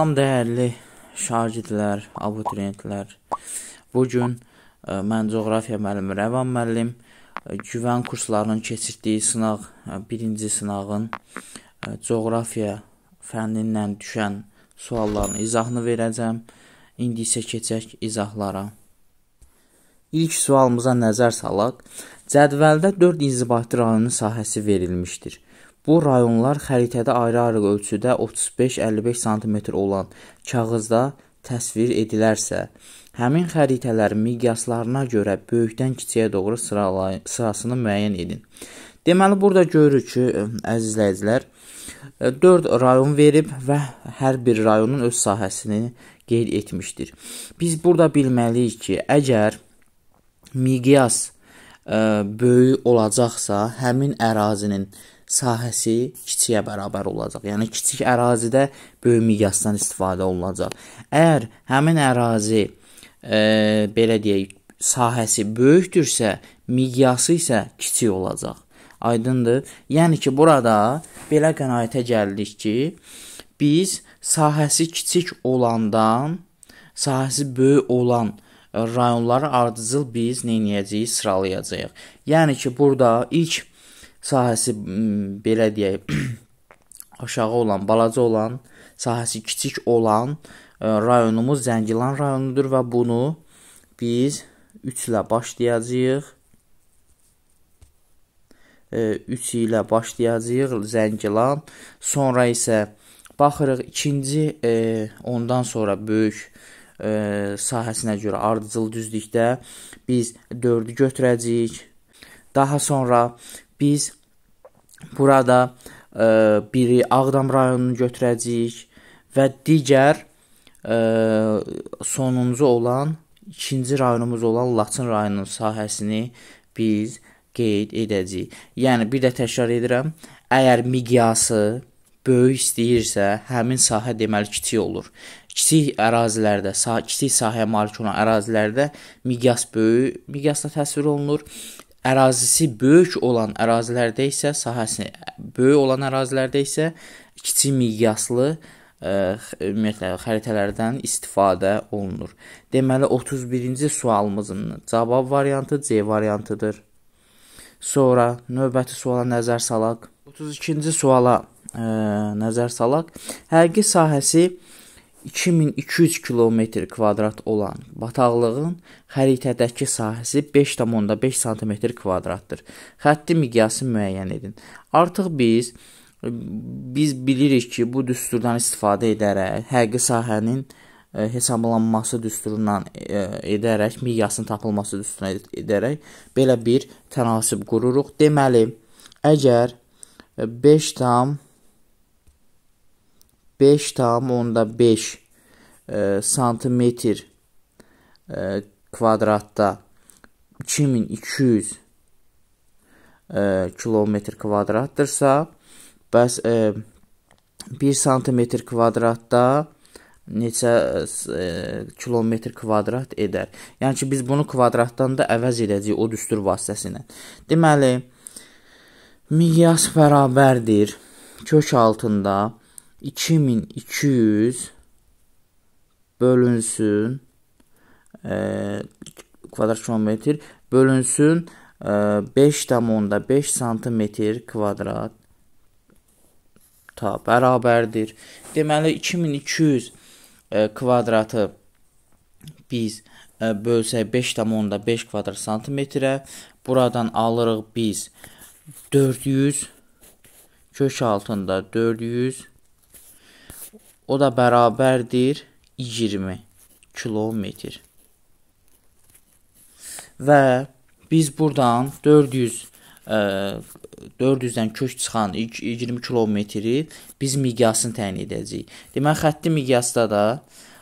Salam dəyərli şagirdlər, abituriyentlər. Bu gün e, mən coğrafiya müəllimi Rəvan müəllim e, güvən kurslarının keçirdiyi sınaq, e, birinci sınağın coğrafiya fənnindən düşən sualların izahını verəcəm. İndi isə keçək izahlara. İlk sualımıza nəzər salaq. Cədvəldə 4 inzibati rayonun sahəsi verilmişdir. Bu rayonlar xəritədə ayrı-ayrı ölçüdə 35-55 sm olan kağızda təsvir edilərsə, həmin xəritələrin miqyaslarına görə böyükdən kiçiyə doğru sıralay sırasını müəyyən edin. Deməli burada görürük ki, əzizləyicilər, 4 rayon verib və hər bir rayonun öz sahəsini qeyd etmişdir. Biz burada bilməliyik ki, əgər miqyas ə, e, böyük olacaqsa, həmin ərazinin sahəsi kiçiyə bərabər olacaq. Yəni kiçik ərazidə böyük miqyasdan istifadə olunacaq. Əgər həmin ərazi e, belə deyək, sahəsi böyükdürsə, miqyası isə kiçik olacaq. Aydındır? Yəni ki, burada belə qənaətə gəldik ki, biz sahəsi kiçik olandan sahəsi böyük olan rayonları ardıcıl biz nə edəcəyik, sıralayacağıq. Yəni ki, burada ilk sahəsi belə deyək aşağı olan, balaca olan, sahəsi kiçik olan ə, e, rayonumuz Zəngilan rayonudur və bunu biz 3 ilə başlayacağıq. 3 e, ilə başlayacağıq Zəngilan, sonra isə baxırıq ikinci ə, e, ondan sonra böyük ə, sahəsinə görə ardıcıl düzlükdə biz 4-ü götürəcəyik. Daha sonra biz burada ə, e, biri Ağdam rayonunu götürəcəyik və digər ə, e, sonuncu olan ikinci rayonumuz olan Laçın rayonunun sahəsini biz qeyd edəcəyik. Yəni bir də təkrar edirəm, əgər miqyası böyük istəyirsə, həmin sahə deməli kiçik olur. Kiçik ərazilərdə, sah kiçik sahəyə malik olan ərazilərdə miqyas böyük miqyasla təsvir olunur ərazisi böyük olan ərazilərdə isə sahəsi böyük olan ərazilərdə isə kiçik miqyaslı ə, e, ümumiyyətlə xəritələrdən istifadə olunur. Deməli 31-ci sualımızın cavab variantı C variantıdır. Sonra növbəti suala nəzər salaq. 32-ci suala ə, e, nəzər salaq. Həqiqi sahəsi 2200 kilometr kvadrat olan bataqlığın xəritədəki sahəsi 5.5 sm kvadratdır. Xətti miqyası müəyyən edin. Artıq biz biz bilirik ki, bu düsturdan istifadə edərək həqiqi sahənin e, hesablanması düsturundan e, edərək miqyasının tapılması düsturuna edərək belə bir tənasib qururuq. Deməli, əgər 5. E, 5,5 e, santimetr e, kvadratda 2200 e, kilometr kvadratdırsa, bəs e, 1 santimetr kvadratda neçə e, kilometr kvadrat edər. Yəni ki, biz bunu kvadratdan da əvəz edəcəyik o düstur vasitəsilə. Deməli, miqyas bərabərdir kök altında 2200 bölünsün e, kvadrat kilometr bölünsün e, 5,5 santimetr kvadrat ta bərabərdir. Deməli 2200 e, kvadratı biz e, bölsək 5,5 kvadrat santimetrə buradan alırıq biz 400 kök altında 400 O da bərabərdir 20 kilometr. Və biz burdan 400 ə, 400-dən kök çıxan 20 kilometri biz miqyasını təyin edəcəyik. Deməli xətti miqyasda da ə,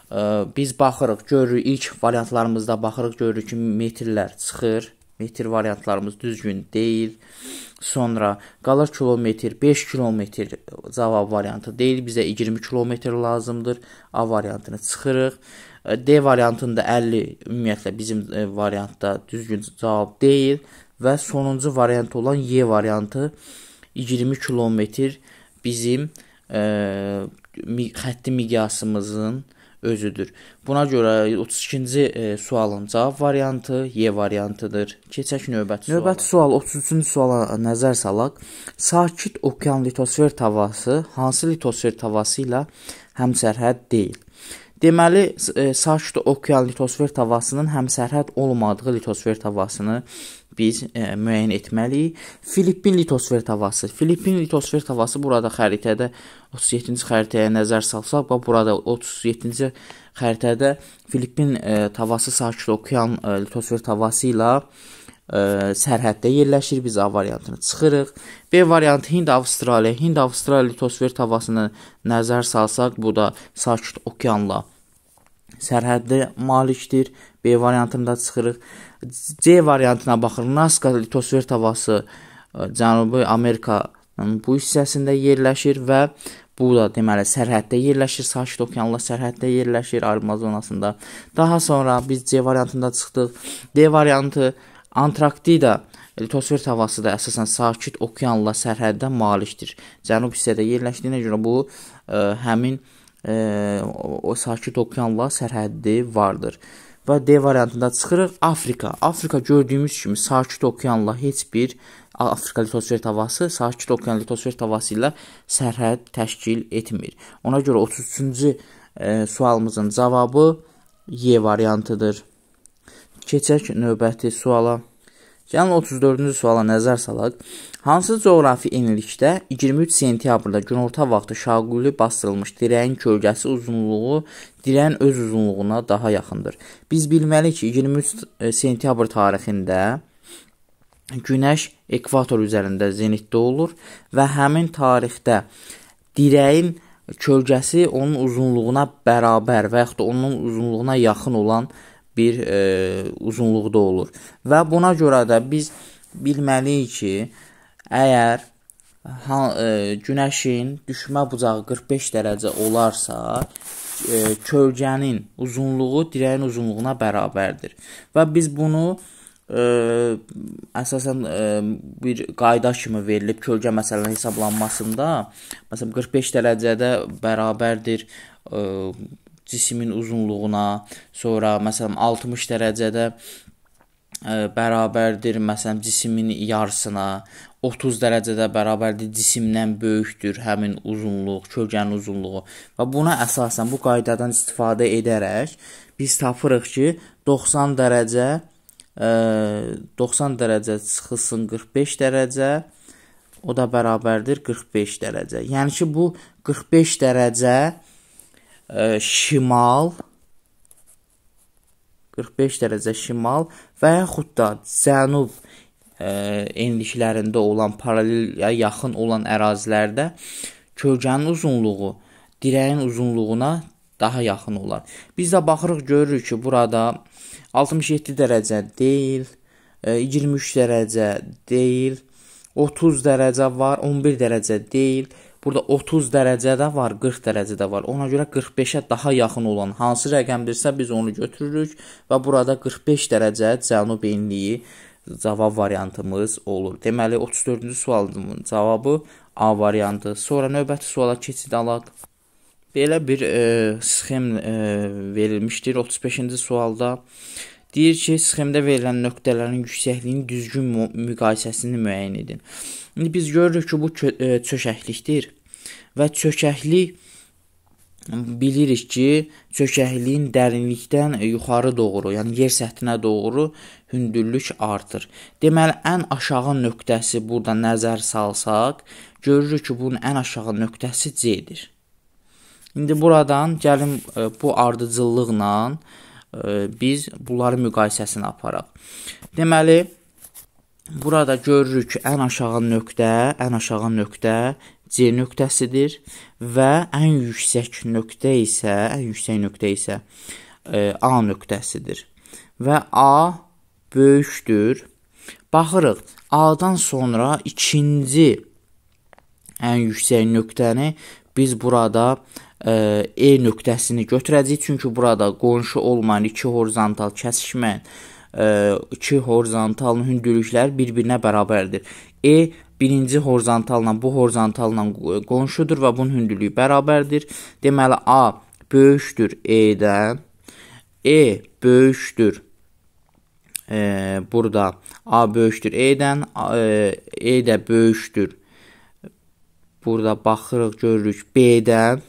e, biz baxırıq, görürük ilk variantlarımızda baxırıq, görürük ki, metrlər çıxır. Metr variantlarımız düzgün deyil. Sonra qalır kilometr, 5 kilometr cavab variantı deyil, bizə 20 kilometr lazımdır. A variantını çıxırıq. E, D variantında 50 ümumiyyətlə bizim e, variantda düzgün cavab deyil və sonuncu variant olan Y variantı 20 kilometr bizim ə, e, xətti miqyasımızın özüdür. Buna görə 32-ci e, sualın cavab variantı Y variantıdır. Keçək növbəti suala. Növbəti sual 33-cü suala nəzər salaq. Sakit okean litosfer tavası hansı litosfer tavası ilə həmsərhəd deyil? Deməli, e, sakit okean litosfer tavasının həmsərhəd olmadığı litosfer tavasını biz e, müəyyən etməliyik. Filippin litosfer tavası. Filippin litosfer tavası burada xəritədə 37-ci xəritəyə nəzər salsaq, bax burada 37-ci xəritədə Filippin e, tavası sakit okean e, litosfer tavası ilə e, ə, sərhəddə yerləşir, biz A variantını çıxırıq. B variantı Hind-Avstraliya, Hind-Avstraliya litosfer tavasını nəzər salsaq, bu da Sakit okeanla sərhəddə malikdir. B variantını da çıxırıq. C variantına baxırıq. Nazca litosfer tavası ə, e, Cənubi Amerikanın bu hissəsində yerləşir və Bu da deməli sərhəddə yerləşir, Sakit okeanla sərhəddə yerləşir Armazonasında. Daha sonra biz C variantında çıxdıq. D variantı Antarktida e, litosfer havası da əsasən sakit okeanla sərhəddən malikdir. Cənub hissədə yerləşdiyinə görə bu ə, e, həmin ə, e, o sakit okeanla sərhəddi vardır. Və D variantında çıxırıq Afrika. Afrika gördüyümüz kimi sakit okeanla heç bir Afrika litosfer havası sakit okean litosfer havası ilə sərhəd təşkil etmir. Ona görə 33-cü sualımızın cavabı Y variantıdır. Keçək növbəti suala. Gəlin 34-cü suala nəzər salaq. Hansı coğrafi enlikdə 23 sentyabrda günorta vaxtı şaquli basdırılmış dirəyin kölgəsi uzunluğu dirəyin öz uzunluğuna daha yaxındır? Biz bilməliyik ki, 23 e, sentyabr tarixində Günəş ekvator üzərində zenitdə olur və həmin tarixdə dirəyin kölgəsi onun uzunluğuna bərabər və yaxud da onun uzunluğuna yaxın olan bir e, uzunluqda olur. Və buna görə də biz bilməliyik ki, əgər ha, e, günəşin düşmə bucağı 45 dərəcə olarsa, e, kölgənin uzunluğu dirəyin uzunluğuna bərabərdir. Və biz bunu ə, e, əsasən ə, e, bir qayda kimi verilib kölgə məsələn hesablanmasında. Məsələn 45 dərəcədə bərabərdir ə, e, cismin uzunluğuna, sonra məsələn 60 dərəcədə ə, e, bərabərdir məsələn cismin yarısına, 30 dərəcədə bərabərdir cisimdən böyükdür həmin uzunluq, kölgənin uzunluğu. Və buna əsasən bu qaydadan istifadə edərək biz tapırıq ki, 90 dərəcə ə, e, 90 dərəcə çıxılsın 45 dərəcə o da bərabərdir 45 dərəcə. Yəni ki, bu 45 dərəcə şimal 45 dərəcə şimal və yaxud da cənub ə, enliklərində olan paralelya yaxın olan ərazilərdə kölgənin uzunluğu dirəyin uzunluğuna daha yaxın olar. Biz də baxırıq görürük ki, burada 67 dərəcə deyil, 23 e, dərəcə deyil, 30 dərəcə var, 11 dərəcə deyil. Burada 30 dərəcə də var, 40 dərəcə də var. Ona görə 45-ə daha yaxın olan hansı rəqəmdirsə biz onu götürürük və burada 45 dərəcə cənub enliyi cavab variantımız olur. Deməli 34-cü sualımın cavabı A variantı. Sonra növbəti suala keçid alaq. Belə bir e, sxem e, verilmişdir 35-ci sualda. Deyir ki, sxemdə verilən nöqtələrin yüksəkliyinin düzgün mü müqayisəsini müəyyən edin. İndi biz görürük ki, bu çökəklikdir e, və çökəklik bilirik ki, çökəkliyin dərinlikdən yuxarı doğru, yəni yer səthinə doğru hündürlük artır. Deməli, ən aşağı nöqtəsi burada nəzər salsaq, görürük ki, bunun ən aşağı nöqtəsi C-dir. İndi buradan gəlin e, bu ardıcıllıqla e, biz bunların müqayisəsini aparaq. Deməli, Burada görürük ki, ən aşağı nöqtə, ən aşağı nöqtə C nöqtəsidir və ən yüksək nöqtə isə, ən yüksək nöqtə isə e, A nöqtəsidir. Və A böyükdür. Baxırıq, A-dan sonra ikinci ən yüksək nöqtəni biz burada E, e nöqtəsini götürəcəyik, çünki burada qonşu olmayan iki horizontal kəsişmə iki horizontal hündürlüklər bir-birinə bərabərdir. E birinci horizontalla bu horizontalla qonşudur və bunun hündürlüyü bərabərdir. Deməli A böyükdür E-dən. E böyükdür e, burada A böyükdür E-dən, e, e də böyükdür. Burada baxırıq, görürük B-dən.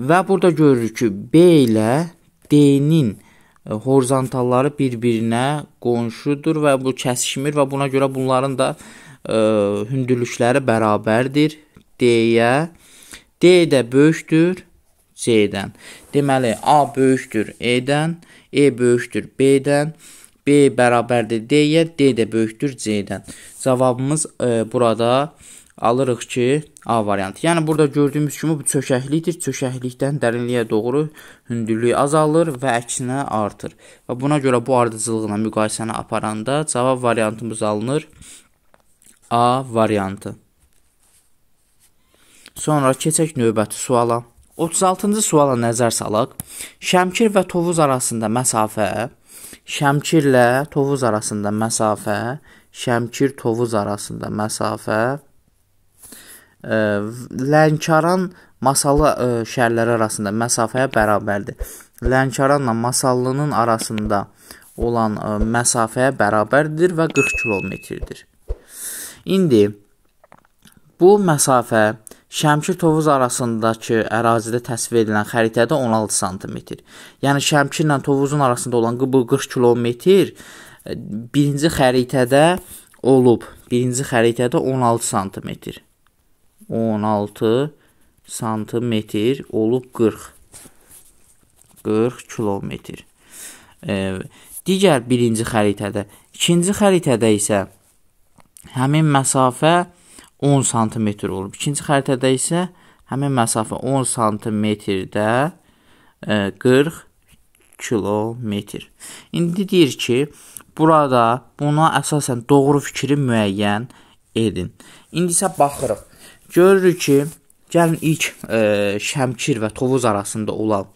Və burada görürük ki, B ilə D-nin E, horizontalları bir-birinə qonşudur və bu kəsişmir və buna görə bunların da ə, e, hündürlükləri bərabərdir. D-yə D də böyükdür C-dən. Deməli A böyükdür E-dən, E böyükdür B-dən, B bərabərdir D-yə, D də böyükdür C-dən. Cavabımız ə, e, burada alırıq ki, A variantı. Yəni burada gördüyümüz kimi bu çökəklikdir. Çökəklikdən dərinliyə doğru hündürlük azalır və əksinə artır. Və buna görə bu ardıcıllıqla müqayisəni aparanda cavab variantımız alınır A variantı. Sonra keçək növbəti suala. 36-cı suala nəzər salaq. Şəmkir və Tovuz arasında məsafə, Şəmkirlə Tovuz arasında məsafə, Şəmkir Tovuz arasında məsafə Lənkəran Masalı şəhərləri arasında məsafəyə bərabərdir. Lənkəranla Masallının arasında olan məsafəyə bərabərdir və 40 kilometrdir. İndi bu məsafə Şəmkir Tovuz arasındakı ərazidə təsvir edilən xəritədə 16 sm. Yəni Şəmkirlə Tovuzun arasında olan bu 40 kilometr e, birinci xəritədə olub. Birinci xəritədə 16 sm. 16 santimetr olub 40. 40 kilometr. E, digər birinci xəritədə. İkinci xəritədə isə həmin məsafə 10 santimetr olub. İkinci xəritədə isə həmin məsafə 10 santimetrdə e, 40 kilometr. İndi deyir ki, burada buna əsasən doğru fikri müəyyən edin. İndi isə baxırıq. Görürük ki, gəlin ilk ə, e, Şəmkir və Tovuz arasında olan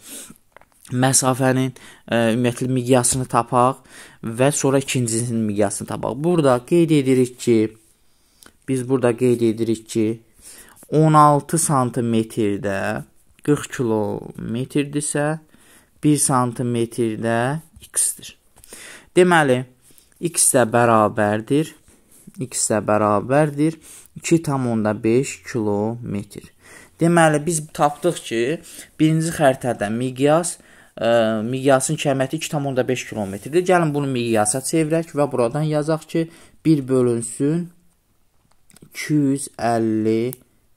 məsafənin ə, e, ümumiyyətlə miqyasını tapaq və sonra ikincisinin miqyasını tapaq. Burada qeyd edirik ki, biz burada qeyd edirik ki, 16 sm-də 40 kilometrdirsə, 1 sm-də x-dir. Deməli, x də bərabərdir, x də bərabərdir 2,5 kilometr. Deməli, biz tapdıq ki, birinci xəritədə miqyas ə, e, miqyasın kəməti 2,5 kilometrdir. Gəlin bunu miqyasa çevirək və buradan yazaq ki, 1 bölünsün 250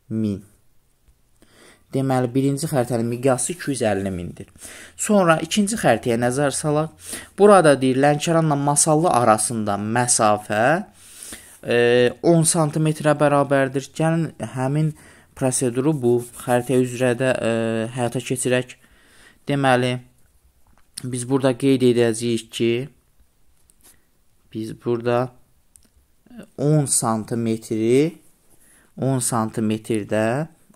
min. Deməli, birinci xəritənin miqyası 250 mindir. Sonra ikinci xəritəyə nəzər salaq. Burada deyir, Lənkəranla Masallı arasında məsafə 10 sm-ə bərabərdir. Gəlin həmin proseduru bu xəritə üzrə də ə, e, həyata keçirək. Deməli, biz burada qeyd edəcəyik ki, biz burada 10 sm-i 10 sm-də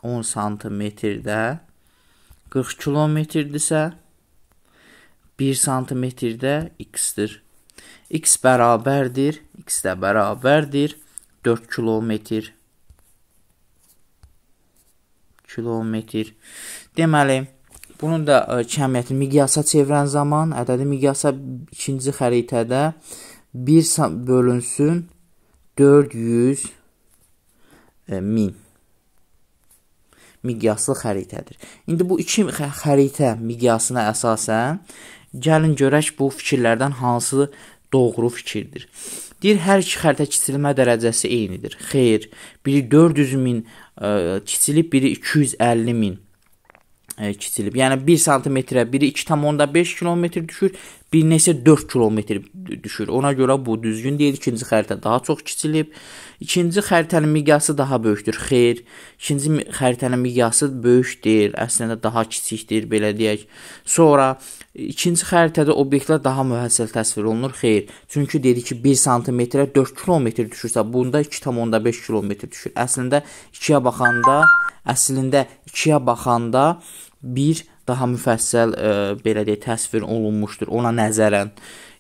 10 sm-də 40 kilometrdirsə 1 sm-də x-dir. x bərabərdir 1 x də bərabərdir 4 kilometr kilometr. Deməli, bunu da ə, e, kəmiyyəti miqyasa çevirən zaman ədədi miqyasa ikinci xəritədə 1 bölünsün 400 ə, e, min miqyaslı xəritədir. İndi bu iki xəritə miqyasına əsasən gəlin görək bu fikirlərdən hansı doğru fikirdir. Deyir, hər iki xəritə kiçilmə dərəcəsi eynidir. Xeyr, biri 400 min ə, e, kiçilib, biri 250 min ə, e, kiçilib. Yəni 1 santimetrə biri 2.5 kilometr düşür, birinə isə 4 kilometr düşür. Ona görə bu düzgün deyil. İkinci xəritə daha çox kiçilib. İkinci xəritənin miqyası daha böyükdür. Xeyr, ikinci xəritənin miqyası böyük deyil. Əslində daha kiçikdir, belə deyək. Sonra İkinci xəritədə obyektlər daha mühəssəl təsvir olunur. Xeyr. Çünki dedi ki, 1 sm-ə 4 km düşürsə, bunda 2.5 km düşür. Əslində 2-yə baxanda, əslində 2-yə baxanda 1 daha müfəssəl ə, e, belə deyə təsvir olunmuşdur ona nəzərən.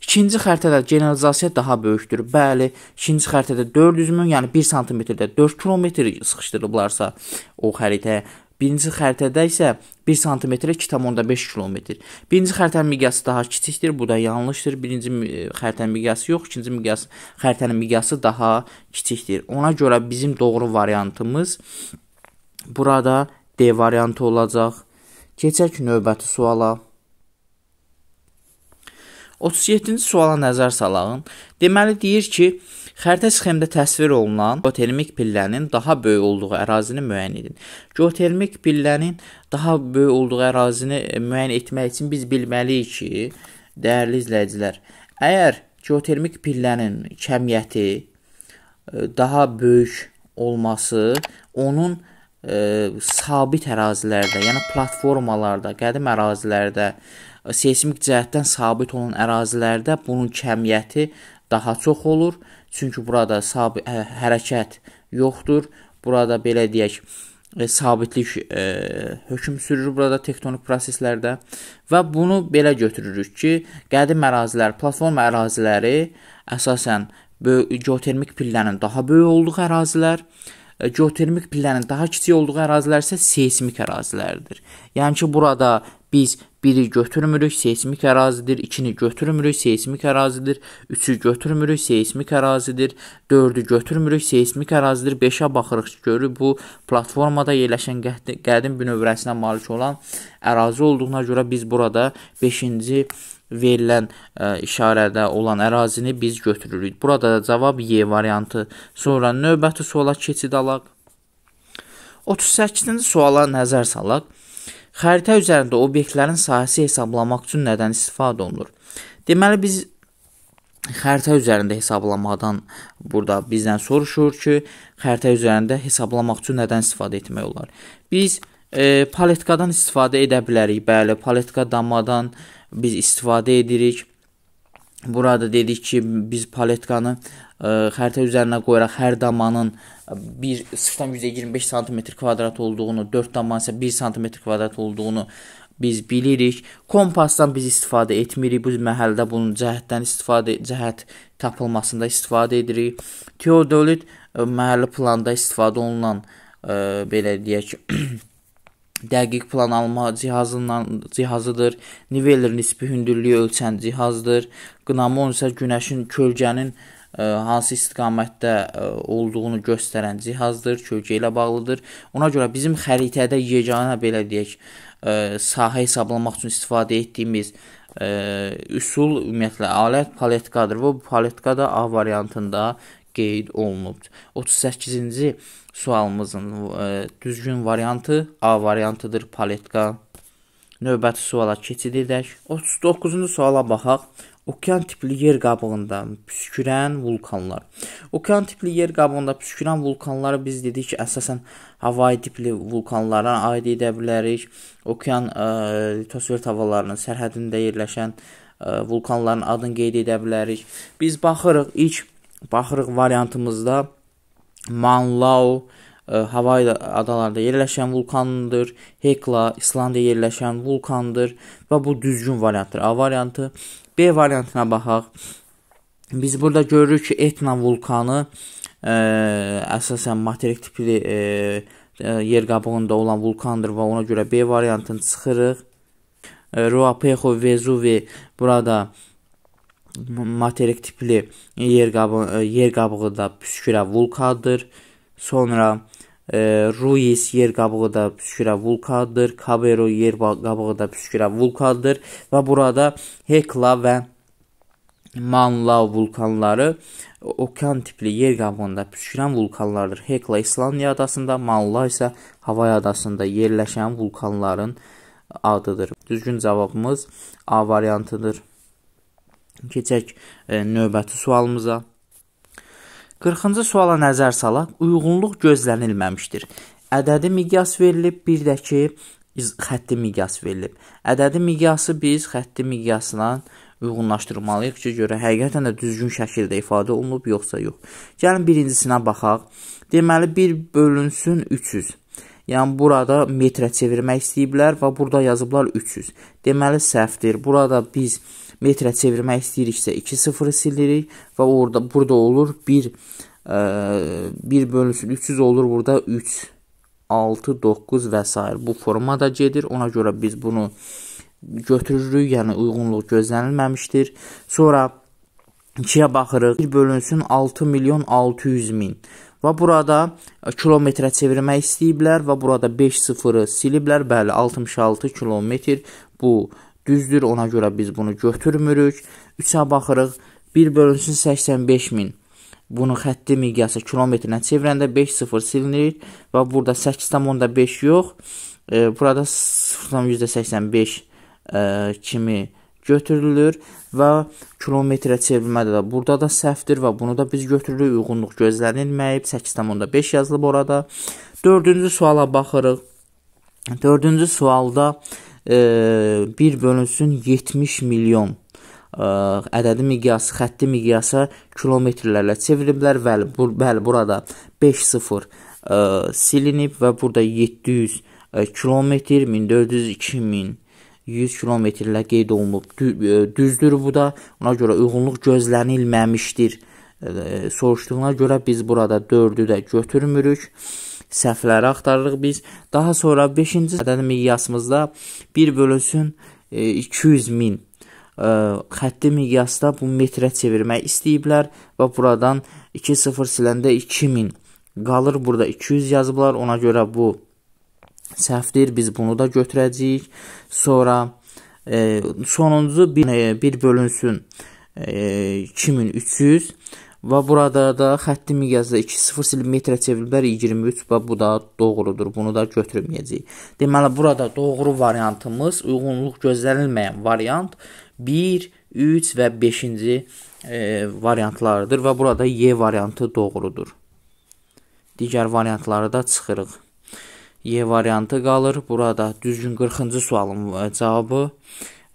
İkinci xəritədə generalizasiya daha böyükdür. Bəli, ikinci xəritədə 400 min, yəni 1 sm-də 4 km sıxışdırıblarsa o xəritəyə Birinci xəritədə isə 1 sm-ə 2.5 km. Birinci xəritənin miqyası daha kiçikdir, bu da yanlışdır. Birinci e, xəritənin miqyası yox, ikinci miqyas xəritənin miqyası daha kiçikdir. Ona görə bizim doğru variantımız burada D variantı olacaq. Keçək növbəti suala. 37-ci suala nəzər salağın. Deməli deyir ki, Xəritə sxemdə təsvir olunan geotermik pillənin daha böyük olduğu ərazini müəyyən edin. Geotermik pillənin daha böyük olduğu ərazini e, müəyyən etmək üçün biz bilməliyik ki, dəyərli izləyicilər, əgər geotermik pillənin kəmiyyəti e, daha böyük olması onun ə, e, sabit ərazilərdə, yəni platformalarda, qədim ərazilərdə, seysmik cəhətdən sabit olan ərazilərdə bunun kəmiyyəti daha çox olur Çünki burada sabi hə hərəkət yoxdur. Burada belə deyək, e, sabitlik e, hökm sürür burada tektonik proseslərdə və bunu belə götürürük ki, qədim ərazilər, platforma əraziləri əsasən geotermik pillənin daha böyük olduğu ərazilər, e, geotermik pillənin daha kiçik olduğu ərazilər isə seismik ərazilərdir. Yəni ki, burada biz Biri götürmürük, seismik ərazidir. İkini götürmürük, seismik ərazidir. Üçü götürmürük, seismik ərazidir. Dördü götürmürük, seismik ərazidir. Beşə baxırıq ki, görürük bu platformada yerləşən qədim bünövrəsinə malik olan ərazi olduğuna görə biz burada 5-ci verilən ə, işarədə olan ərazini biz götürürük. Burada da cavab Y variantı. Sonra növbəti suala keçid alaq. 38-ci suala nəzər salaq. Xəritə üzərində obyektlərin sahəsi hesablamaq üçün nədən istifadə olunur? Deməli biz xəritə üzərində hesablamadan burada bizdən soruşur ki, xəritə üzərində hesablamaq üçün nədən istifadə etmək olar? Biz e, paletkadan istifadə edə bilərik. Bəli, paletka dammadan biz istifadə edirik. Burada dedik ki, biz paletkanı xəritə üzərinə qoyaraq hər damanın 1 0.25 sm kvadrat olduğunu, 4 damanın isə 1 sm kvadrat olduğunu biz bilirik. Kompasdan biz istifadə etmirik. Bu məhəldə bunun cəhətdən istifadə cəhət tapılmasında istifadə edirik. Teodolit e, məhəlli planda istifadə olunan ə, e, belə deyək dəqiq plan alma cihazından cihazıdır. Niveller nisbi hündürlüyü ölçən cihazdır. Qnamon isə günəşin kölgənin ə, hansı istiqamətdə olduğunu göstərən cihazdır, kölgə ilə bağlıdır. Ona görə bizim xəritədə yeganə belə deyək, sahə hesablamaq üçün istifadə etdiyimiz üsul ümumiyyətlə alət paletkadır və bu paletka da A variantında qeyd olunubdur. 38-ci sualımızın düzgün variantı A variantıdır paletka. Növbəti suala keçid edək. 39-cu suala baxaq. Okean tipli yer qabığında püskürən vulkanlar. Okean tipli yer qabığında püskürən vulkanları biz dedik ki, əsasən Havay tipli vulkanlara aid edə bilərik. Okean ə, e, litosfer havalarının sərhədində yerləşən ə, e, vulkanların adını qeyd edə bilərik. Biz baxırıq ilk baxırıq variantımızda Manlau ə, e, Havay adalarında yerləşən vulkandır. Hekla İslandiyada yerləşən vulkandır və bu düzgün variantdır. A variantı B variantına baxaq. Biz burada görürük ki, Etna vulkanı ə, e, əsasən materik tipli ə, e, ə, e, yer qabığında olan vulkandır və ona görə B variantını çıxırıq. Ruapeho Vezuvi burada materik tipli yer qabığı, yer qabığı da püskürə vulkadır. Sonra Ruiz yer qabığı da püskürə vulkadır, Cabero yer qabığı da püskürə vulkadır və burada Hekla və Manla vulkanları okean tipli yer qabığında püskürən vulkanlardır. Hekla İslandiya adasında, Manla isə Havay adasında yerləşən vulkanların adıdır. Düzgün cavabımız A variantıdır. Keçək e, növbəti sualımıza. 40-cı suala nəzər salaq, uyğunluq gözlənilməmişdir. Ədədi miqyas verilib, bir də ki, xətti miqyas verilib. Ədədi miqyası biz xətti miqyasından uyğunlaşdırmalıyıq ki, görə həqiqətən də düzgün şəkildə ifadə olunub, yoxsa yox. Gəlin birincisinə baxaq. Deməli, 1 bölünsün 300. Yəni, burada metrə çevirmək istəyiblər və burada yazıblar 300. Deməli, səhvdir. Burada biz 300 metrə çevirmək istəyiriksə 2-0 silirik və orada burada olur 1 ə, 1 bölünsün 300 olur burada 3 6 9 və s. bu formada gedir. Ona görə biz bunu götürürük, yəni uyğunluq gözlənilməmişdir. Sonra 2-yə baxırıq. 1 bölünsün 6 milyon 600 min. Və burada e, kilometrə çevirmək istəyiblər və burada 5 sıfırı siliblər. Bəli, 66 kilometr bu Düzdür, ona görə biz bunu götürmürük. 3-ə baxırıq, 1 bölünsün 85 min. Bunun xətti miqyası kilometrinə çevirəndə 5 sıfır silinir və burada 8,5 yox, e, burada 0,85 e, kimi götürülür və kilometrə çevrilmədə də burada da səhvdir və bunu da biz götürürük. Uyğunluq gözlənilməyib. 8,5 yazılıb orada. 4-cü suala baxırıq. 4-cü sualda 1 bölünsün 70 milyon ə, ədədi miqyası, xətti miqyasa kilometrlərlə çeviriblər. Bəli, bu, bəli burada 5-0 e, silinib və burada 700 ə, e, kilometr 1400-2000 100 kilometrlə qeyd olunub. E, düzdür bu da. Ona görə uyğunluq gözlənilməmişdir. Soruşduğuna görə biz burada 4-ü də götürmürük səhvləri axtarırıq biz. Daha sonra 5-ci ədədi miqyasımızda 1 bölünsün 200 e, min e, xətti miqyasda bu metrə çevirmək istəyiblər və buradan 2 sıfır siləndə 2000 qalır. Burada 200 yazıblar. Ona görə bu səhvdir. Biz bunu da götürəcəyik. Sonra e, sonuncu 1 e, bölünsün e, 2300 Və burada da xətti miqyasda 2.0 mm çevriliblər 23 və bu da doğrudur. Bunu da götürməyəcəyik. Deməli burada doğru variantımız uyğunluq gözlənilməyən variant 1, 3 və 5-ci e, variantlarıdır və burada Y variantı doğrudur. Digər variantları da çıxırıq. Y variantı qalır. Burada düzgün 40-cı sualın e, cavabı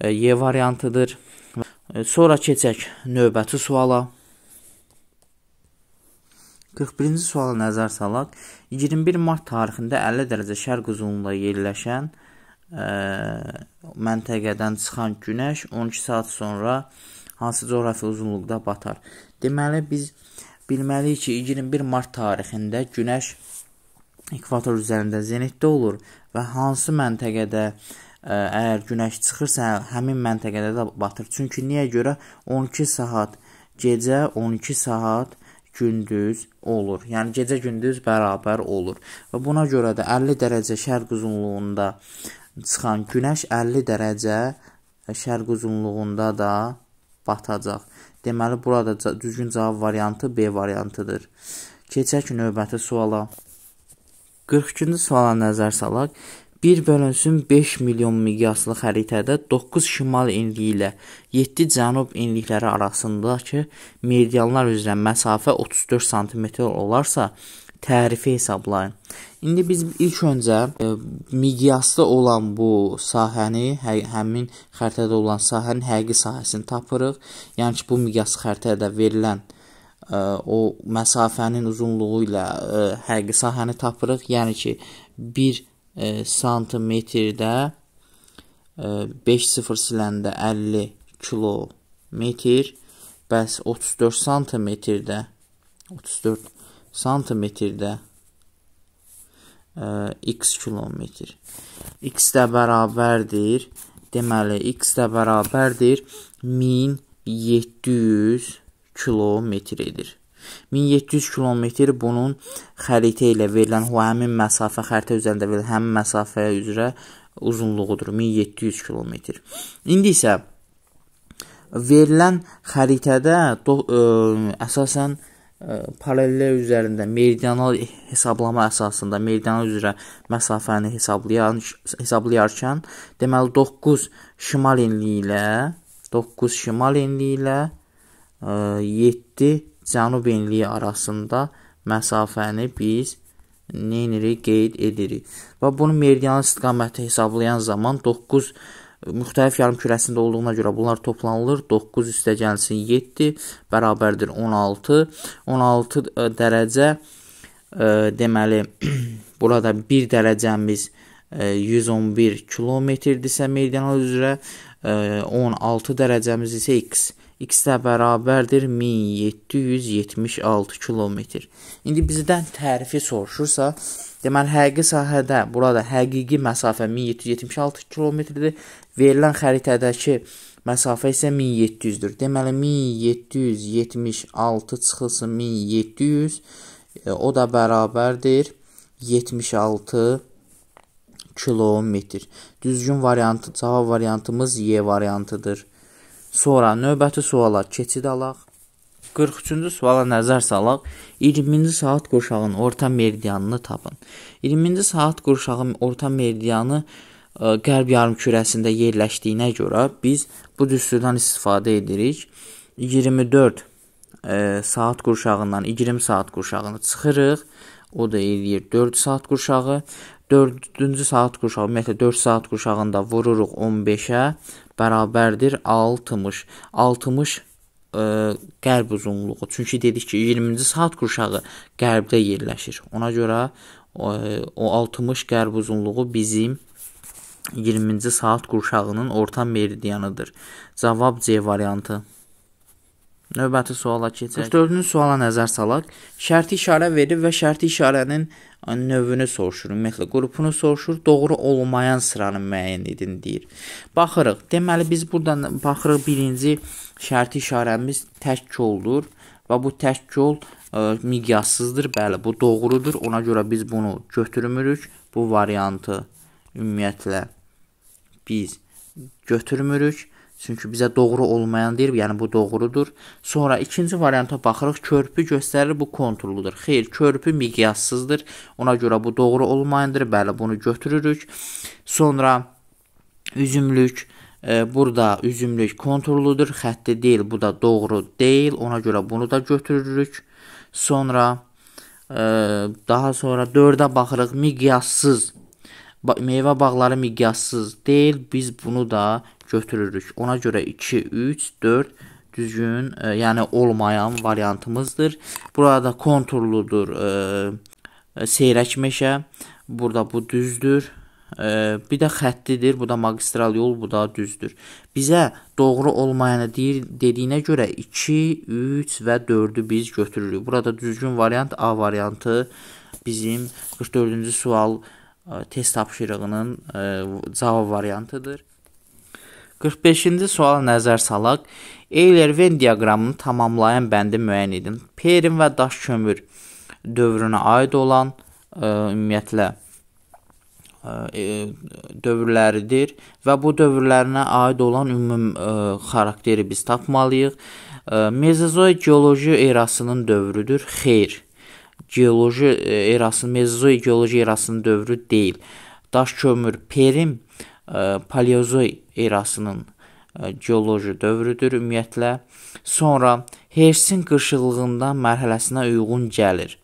e, Y variantıdır. E, sonra keçək növbəti suala. 41-ci suala nəzər salaq. 21 mart tarixində 50 dərəcə şərq uzunluğunda yerləşən ə, e, məntəqədən çıxan günəş 12 saat sonra hansı coğrafi uzunluqda batar? Deməli biz bilməliyik ki, 21 mart tarixində günəş ekvator üzərində zenitdə olur və hansı məntəqədə e, əgər günəş çıxırsa, həmin məntəqədə də batır. Çünki niyə görə 12 saat gecə, 12 saat gündüz olur. Yəni gecə gündüz bərabər olur. Və buna görə də 50 dərəcə şərq uzunluğunda çıxan günəş 50 dərəcə şərq uzunluğunda da batacaq. Deməli burada düzgün cavab variantı B variantıdır. Keçək növbəti suala. 42-ci suala nəzər salaq. 1 bölünsün 5 milyon miqyaslı xəritədə 9 şimal enliyi ilə 7 cənub enlikləri arasındakı meridianlar üzrə məsafə 34 sm olarsa, tərifi hesablayın. İndi biz ilk öncə e, miqyasda olan bu sahəni, hə, həmin xəritədə olan sahənin həqiqi sahəsini tapırıq. Yəni ki, bu miqyas xəritədə verilən ə, e, o məsafənin uzunluğu ilə ə, e, həqiqi sahəni tapırıq. Yəni ki, 1 e, santimetrdə e, 5 sıfır siləndə 50 kilometr, bəs 34 santimetrdə 34 santimetrdə e, x kilometr. x də bərabərdir. Deməli x də bərabərdir 1700 kilometr edir. 1700 km bunun xəritə ilə verilən o həmin məsafə xəritə üzərində verilən həmin məsafə üzrə uzunluğudur 1700 km. İndi isə verilən xəritədə do, ə, e, əsasən ə, e, paralellər üzərində meridianal hesablama əsasında meridianal üzrə məsafəni hesablayan hesablayarkən deməli 9 şimal enliyi ilə 9 şimal enliyi ilə ə, e, 7 cənub enliyi arasında məsafəni biz neynirik, qeyd edirik. Və bunu meridian istiqaməti hesablayan zaman 9 müxtəlif yarım kürəsində olduğuna görə bunlar toplanılır. 9 üstə gəlsin 7 bərabərdir 16. 16 e, dərəcə ə, e, deməli burada 1 dərəcəmiz ə, e, 111 kilometrdirsə meridianal üzrə ə, 16 dərəcəmiz isə x x-ə bərabərdir 1776 kilometr. İndi bizdən tərifi soruşursa, deməli həqiqi sahədə burada həqiqi məsafə 1776 kilometrdir. Verilən xəritədəki məsafə isə 1700-dür. Deməli 1776 çıxılsın 1700 e, o da bərabərdir 76 kilometr. Düzgün variantı, cavab variantımız Y variantıdır. Sonra növbəti suala keçid alaq. 43-cü suala nəzər salaq. 20-ci saat qurşağının orta meridianını tapın. 20-ci saat qurşağının orta meridianı ə, e, qərb yarımkürəsində yerləşdiyinə görə biz bu düsturdan istifadə edirik. 24 ə, e, saat qurşağından 20 saat qurşağını çıxırıq. O da eləyir 4 saat qurşağı. 4-cü saat qurşağı, ümumiyyətlə 4 saat qurşağında vururuq 15-ə bərabərdir 60. 60 ə, qərb uzunluğu. Çünki dedik ki, 20-ci saat qurşağı qərbdə yerləşir. Ona görə ə, o 60 qərb uzunluğu bizim 20-ci saat qurşağının orta meridianıdır. Cavab C variantı. Növbəti suala keçək. 44-cü suala nəzər salaq. Şərti işarə verir və şərti işarənin e, növünü soruşur. Ümumiyyətlə qrupunu soruşur. Doğru olmayan sıranı müəyyən edin deyir. Baxırıq. Deməli biz burdan baxırıq birinci şərti işarəmiz tək yoldur və bu tək yol ə, e, miqyassızdır. Bəli, bu doğrudur. Ona görə biz bunu götürmürük. Bu variantı ümumiyyətlə biz götürmürük Çünki bizə doğru olmayan deyir, yəni bu doğrudur. Sonra ikinci varianta baxırıq, körpü göstərir, bu kontrolludur. Xeyr, körpü miqyassızdır. Ona görə bu doğru olmayandır. Bəli, bunu götürürük. Sonra üzümlük e, Burada üzümlük kontrolludur, xətti deyil, bu da doğru deyil, ona görə bunu da götürürük. Sonra, e, daha sonra 4-ə baxırıq, miqyassız meyvə bağları miqyassız deyil. Biz bunu da götürürük. Ona görə 2, 3, 4 düzgün, e, yəni olmayan variantımızdır. Burada konturludur e, e, seyrək meşə. Burada bu düzdür. E, bir də xəttidir. Bu da magistral yol, bu da düzdür. Bizə doğru olmayanı deyir, dediyinə görə 2, 3 və 4-ü biz götürürük. Burada düzgün variant A variantı bizim 44-cü sual e, test tapşırığının e, cavab variantıdır. 45-ci suala nəzər salaq. Euler-Venn diaqramını tamamlayan bəndi müəyyən edin. Perin və daş kömür dövrünə aid olan ə, e, ümumiyyətlə e, e, dövrləridir və bu dövrlərinə aid olan ümum ə, xarakteri biz tapmalıyıq. Mezozoy geoloji erasının dövrüdür. Xeyr. Geoloji erası Mezozoy geoloji erasının dövrü deyil. Daş kömür Perim paleozoy erasının geoloji dövrüdür ümumiyyətlə. Sonra Hersin qırışıqlığından mərhələsinə uyğun gəlir.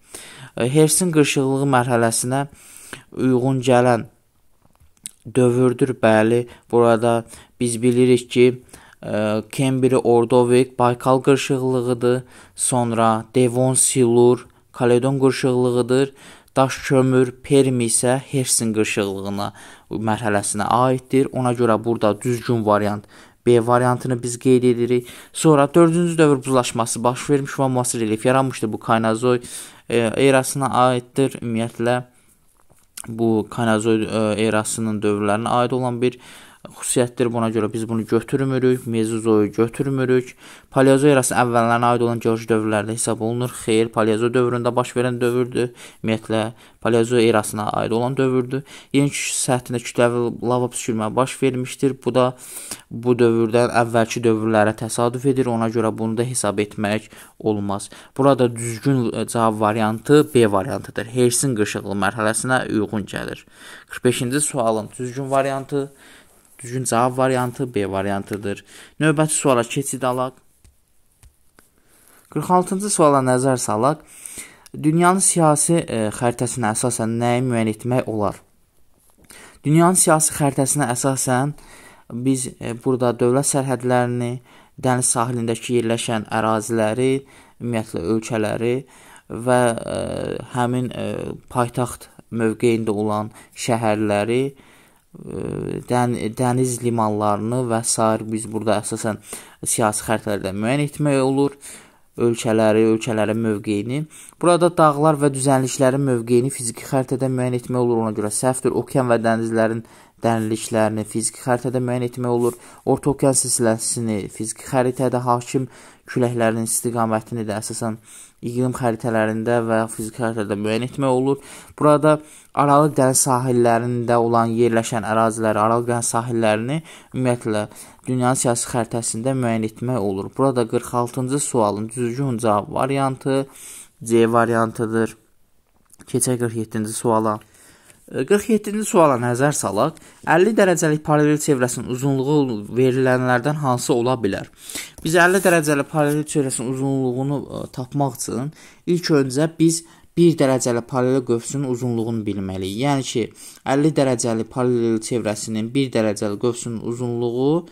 Hersin qırışıqlığı mərhələsinə uyğun gələn dövrdür, bəli. Burada biz bilirik ki, Kembri Ordovik Baykal qırışıqlığıdır, sonra Devon Silur Kaledon qırışıqlığıdır, Daş kömür Permi isə Hersin qırışıqlığına mərhələsinə aiddir. Ona görə burada düzgün variant B variantını biz qeyd edirik. Sonra 4-cü dövr buzlaşması baş vermiş və müasir elif yaranmışdır. Bu Kaynazoy e, erasına aiddir. Ümumiyyətlə bu Kaynazoy e, erasının dövrlərinə aid olan bir e, xüsusiyyətdir. Buna görə biz bunu götürmürük, mezozoyu götürmürük. Paleozo erası əvvəllərinə aid olan geoloji dövrlərdə hesab olunur. Xeyr, paleozo dövründə baş verən dövrdür. Ümumiyyətlə paleozo erasına aid olan dövrdür. Yer səthində kütləvi lava püskürmə baş vermişdir. Bu da bu dövrdən əvvəlki dövrlərə təsadüf edir. Ona görə bunu da hesab etmək olmaz. Burada düzgün e, cavab variantı B variantıdır. Hersin qışıqlı mərhələsinə uyğun gəlir. 45-ci sualın düzgün variantı Düzgün cavab variantı B variantıdır. Növbəti suala keçid alaq. 46-cı suala nəzər salaq. Dünyanın siyasi e, xəritəsinə əsasən nəyi müəyyən etmək olar? Dünyanın siyasi xəritəsinə əsasən biz e, burada dövlət sərhədlərini, dəniz sahilindəki yerləşən əraziləri, ümumiyyətlə ölkələri və e, həmin e, paytaxt mövqeyində olan şəhərləri e, dəniz limanlarını və s. biz burada əsasən siyasi xəritələrdə müəyyən etmək olur ölkələri, ölkələrin mövqeyini. Burada dağlar və düzənliklərin mövqeyini fiziki xəritədə müəyyən etmək olur. Ona görə səhvdir. Okean və dənizlərin dərinliklərini fiziki xəritədə müəyyən etmək olur. Orta okean silsiləsini fiziki xəritədə hakim küləklərin istiqamətini də əsasən iqlim xəritələrində və fiziki xəritədə müəyyən etmək olur. Burada Aralıq dəniz sahillərində olan yerləşən əraziləri, Aralıq dəniz sahillərini ümumiyyətlə dünyanın siyasi xəritəsində müəyyən etmək olur. Burada 46-cı sualın düzgün cavab variantı C variantıdır. Keçək 47-ci suala. 47-ci suala nəzər salaq. 50 dərəcəlik paralel çevrəsinin uzunluğu verilənlərdən hansı ola bilər? Biz 50 dərəcəli paralel çevrəsinin uzunluğunu ə, e, tapmaq üçün ilk öncə biz 1 dərəcəli paralel qövsünün uzunluğunu bilməliyik. Yəni ki, 50 dərəcəli paralel çevrəsinin 1 dərəcəli qövsünün uzunluğu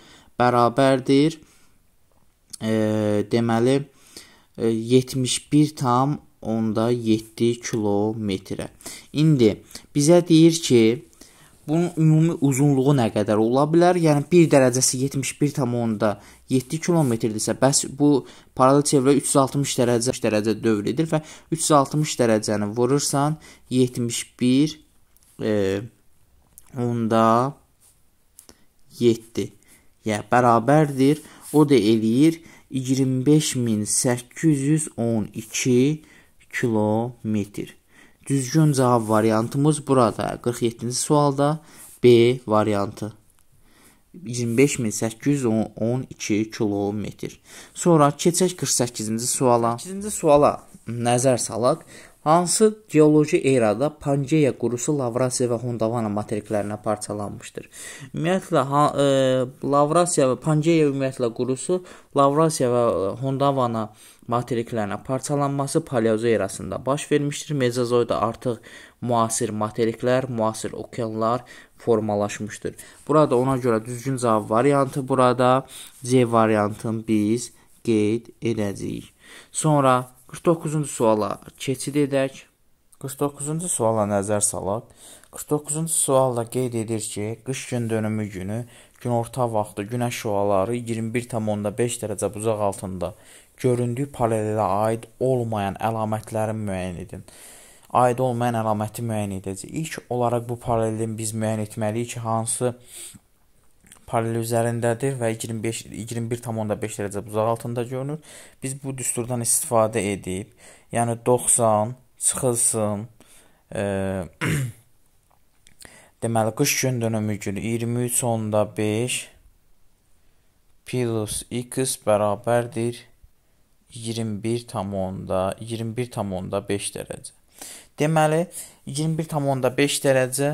bərabərdir. E, deməli 71 e, tam onda 7 kilometrə. İndi bizə deyir ki, bunun ümumi uzunluğu nə qədər ola bilər? Yəni 1 dərəcəsi 71.7 kilometrdirsə, bəs bu paralel çevrə 360 dərəcə dərəcə dövr edir və 360 dərəcəni vurursan 71 e, onda 7. Yəni bərabərdir. O da eləyir 25812 kilometr. Düzgün cavab variantımız burada 47-ci sualda B variantı. 25812 kilometr. Sonra keçək 48-ci suala. 48-ci suala nəzər salaq. Hansı geoloji erada Pangeya qurusu Lavrasiya və Hondavana materiklərinə parçalanmışdır? Ümumiyyətlə ha, e, Lavrasiya və Pangeya ümumiyyətlə qurusu Lavrasiya və Hondavana materiklərinə parçalanması paleoz erasında baş vermişdir. Mezozoyda artıq müasir materiklər, müasir okeanlar formalaşmışdır. Burada ona görə düzgün cavab variantı burada C variantını biz qeyd edəcəyik. Sonra 49-cu suala keçid edək. 49-cu suala nəzər salaq. 49-cu sualda qeyd edir ki, qış gün dönümü günü günorta vaxtı günəş şüaları 21,5 dərəcə buzaq altında göründüyü paralelə aid olmayan əlamətləri müəyyən edin. Aid olmayan əlaməti müəyyən edəcək. İlk olaraq bu paralelin biz müəyyən etməliyik ki, hansı paralel üzərindədir və 25 21.5 dərəcə buzaq altında görünür. Biz bu düsturdan istifadə edib, yəni 90 çıxılsın ə, deməli qış gün dönümü günü 23 onda 5 plus x bərabərdir 21,5 dərəcə. Deməli, 21,5 dərəcə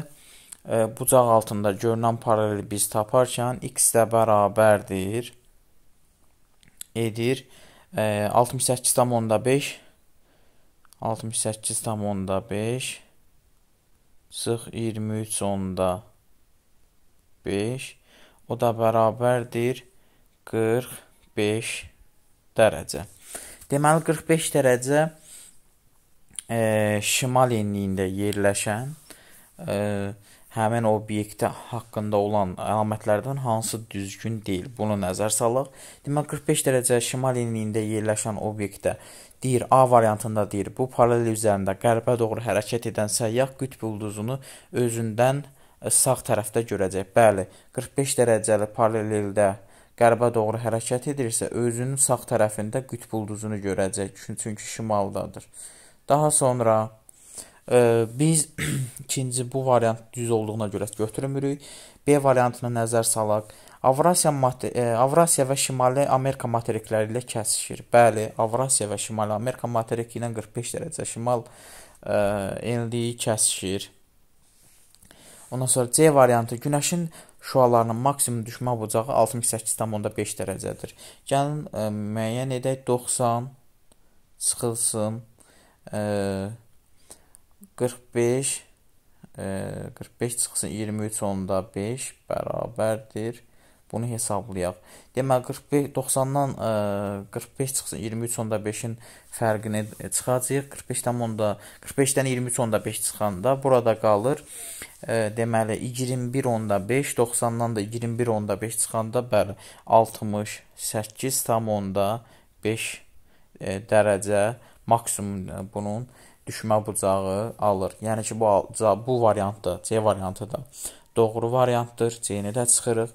e, bucaq altında görünən paralel biz taparkən x də bərabərdir edir 68,5 e, 68,5 sıx 23 onda 5 o da bərabərdir 45 dərəcə. Deməli 45 dərəcə e, şimal enliyində yerləşən e, həmin obyektə haqqında olan əlamətlərdən hansı düzgün deyil. Bunu nəzər salaq. Deməli 45 dərəcə şimal enliyində yerləşən obyektə deyir A variantında deyir bu paralel üzərində qərbə doğru hərəkət edən səyyah qütb ulduzunu özündən e, sağ tərəfdə görəcək. Bəli, 45 dərəcəli paraleldə qərbə doğru hərəkət edirsə, özünün sağ tərəfində qütb ulduzunu görəcək, çünki şimaldadır. Daha sonra ə, e, biz ikinci bu variant düz olduğuna görə götürmürük. B variantını nəzər salaq. Avrasiya e, Avrasiya və Şimali Amerika materikləri ilə kəsişir. Bəli, Avrasiya və Şimali Amerika materiki ilə 45 dərəcə şimal ə, e, enliyi kəsişir. Ondan sonra C variantı Günəşin şüalarının maksimum düşmə bucağı 68,5 dərəcədir. Gəlin ə, e, müəyyən edək 90 çıxılsın ə, 45 ə, 45 çıxsın 23 onda 5 bərabərdir Bunu hesablayaq. Deməli 45 90-dan 45 çıxsın 23.5-in fərqini çıxacağıq. 45-də 45-dən 23.5 çıxanda burada qalır. E, deməli 21.5 90-dan da 21.5 çıxanda bəli 68.5 e, dərəcə maksimum e, bunun düşmə bucağı alır. Yəni ki bu bu variantdır, C variantı da doğru variantdır. C-ni də çıxırıq.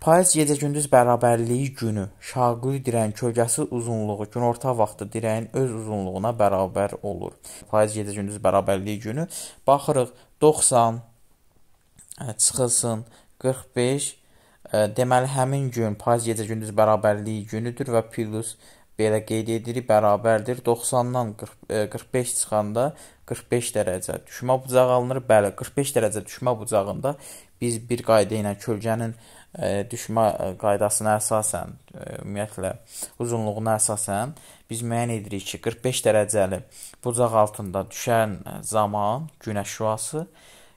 Payız gecə-gündüz bərabərliyi günü, şaquli dirəyin kölgəsiz uzunluğu günorta vaxtı dirəyin öz uzunluğuna bərabər olur. Payız gecə-gündüz bərabərliyi günü baxırıq 90 e, çıxılsın 45 e, deməli həmin gün payız gecə-gündüz bərabərliyi günüdür və plus belə qeyd edirik bərabərdir 90-dan 45 e, çıxanda 45 dərəcə düşmə bucağı alınır. Bəli, 45 dərəcə düşmə bucağında biz bir qayda ilə kölgənin E, düşmə qaydasına əsasən, e, ümumiyyətlə uzunluğuna əsasən biz müəyyən edirik ki, 45 dərəcəli bucaq altında düşən zaman günəş şüası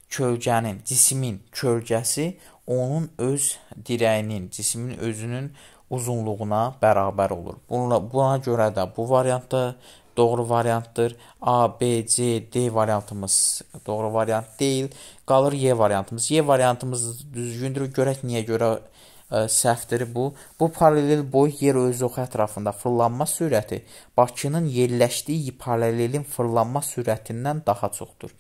kölgənin, cismin kölgəsi onun öz dirəyinin, cismin özünün uzunluğuna bərabər olur. Bununla buna görə də bu variant da doğru variantdır. A, B, C, D variantımız doğru variant deyil. Qalır Y variantımız. Y variantımız düzgündür. Görək niyə görə ə, e, səhvdir bu. Bu paralel boy yer öz oxu ətrafında fırlanma sürəti Bakının yerləşdiyi paralelin fırlanma sürətindən daha çoxdur.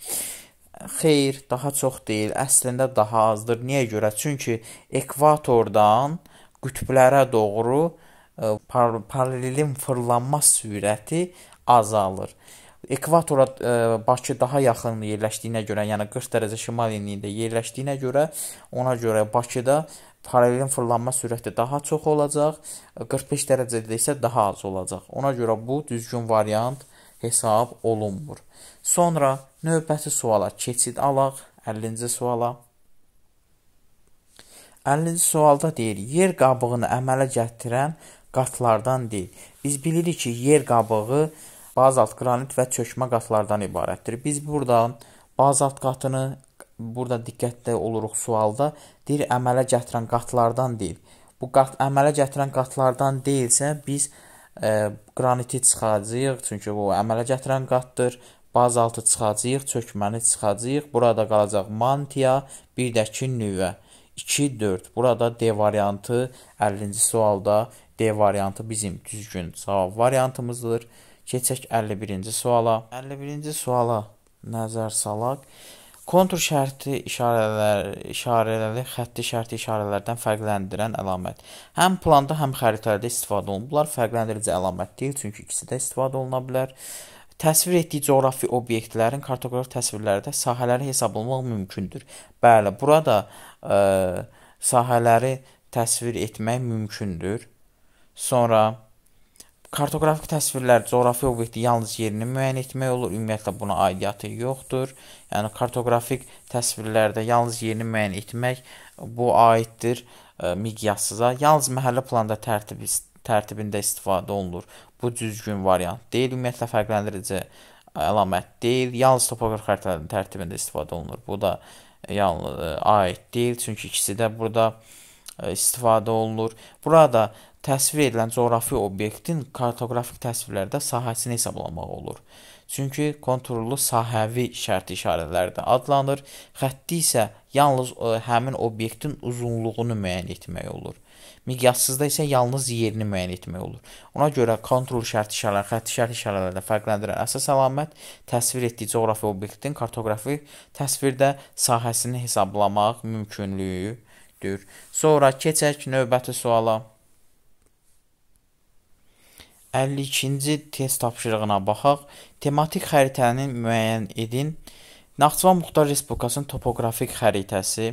Xeyr, daha çox deyil, əslində daha azdır. Niyə görə? Çünki ekvatordan qütblərə doğru ə, e, par paralelin fırlanma sürəti azalır ekvatora ə, e, Bakı daha yaxın yerləşdiyinə görə, yəni 40 dərəcə şimal enliyində yerləşdiyinə görə, ona görə Bakıda paralelin fırlanma sürəti daha çox olacaq, 45 dərəcədə isə daha az olacaq. Ona görə bu düzgün variant hesab olunmur. Sonra növbəti suala keçid alaq, 50-ci suala. 50-ci sualda deyir, yer qabığını əmələ gətirən qatlardan deyil. Biz bilirik ki, yer qabığı Bazalt qranit və çökmə qatlardan ibarətdir. Biz burada bazalt qatını burada diqqətli oluruq sualda. Deyir əmələ gətirən qatlardan deyil. Bu qat əmələ gətirən qatlardan deyilsə biz ə, e, qraniti çıxacağıq, çünki bu əmələ gətirən qatdır. Bazaltı çıxacağıq, çökməni çıxacağıq. Burada qalacaq mantiya, bir də ki nüvə. 2 4. Burada D variantı 50-ci sualda D variantı bizim düzgün cavab variantımızdır. Keçək 51-ci suala. 51-ci suala nəzər salaq. Kontur şərti işarələr, işarələri xətti şərti işarələrdən fərqləndirən əlamət. Həm planda, həm xəritələrdə istifadə olunur. Bunlar fərqləndirici əlamət deyil, çünki ikisi də istifadə oluna bilər. Təsvir etdiyi coğrafi obyektlərin kartoqraf təsvirlərdə sahələri hesablamaq mümkündür. Bəli, burada ə, e, sahələri təsvir etmək mümkündür. Sonra Kartoqrafik təsvirlər coğrafi obyekti yalnız yerini müəyyən etmək olur. Ümumiyyətlə buna aidiyyatı yoxdur. Yəni kartoqrafik təsvirlərdə yalnız yerini müəyyən etmək bu aiddir e, miqyasıza. Yalnız məhəllə planında tərtib tərtibində istifadə olunur. Bu düzgün variant deyil. Ümumiyyətlə fərqləndirici əlamət deyil. Yalnız topoqrafik xəritələrin tərtibində istifadə olunur. Bu da yalnız e, aid deyil. Çünki ikisi də burada E, istifadə olunur. Burada təsvir edilən coğrafi obyektin kartoqrafik təsvirlərdə sahəsini hesablamaq olur. Çünki konturlu sahəvi şərti işarələri də adlanır. Xətti isə yalnız e, həmin obyektin uzunluğunu müəyyən etmək olur. Miqyassızda isə yalnız yerini müəyyən etmək olur. Ona görə kontrol şərt işarələri, xətt şərt işarələrində fərqləndirən əsas əlamət təsvir etdiyi coğrafi obyektin kartoqrafik təsvirdə sahəsini hesablamaq mümkünlüyü böyükdür. Sonra keçək növbəti suala. 52-ci test tapşırığına baxaq. Tematik xəritəni müəyyən edin. Naxçıvan Muxtar Respublikasının topografik xəritəsi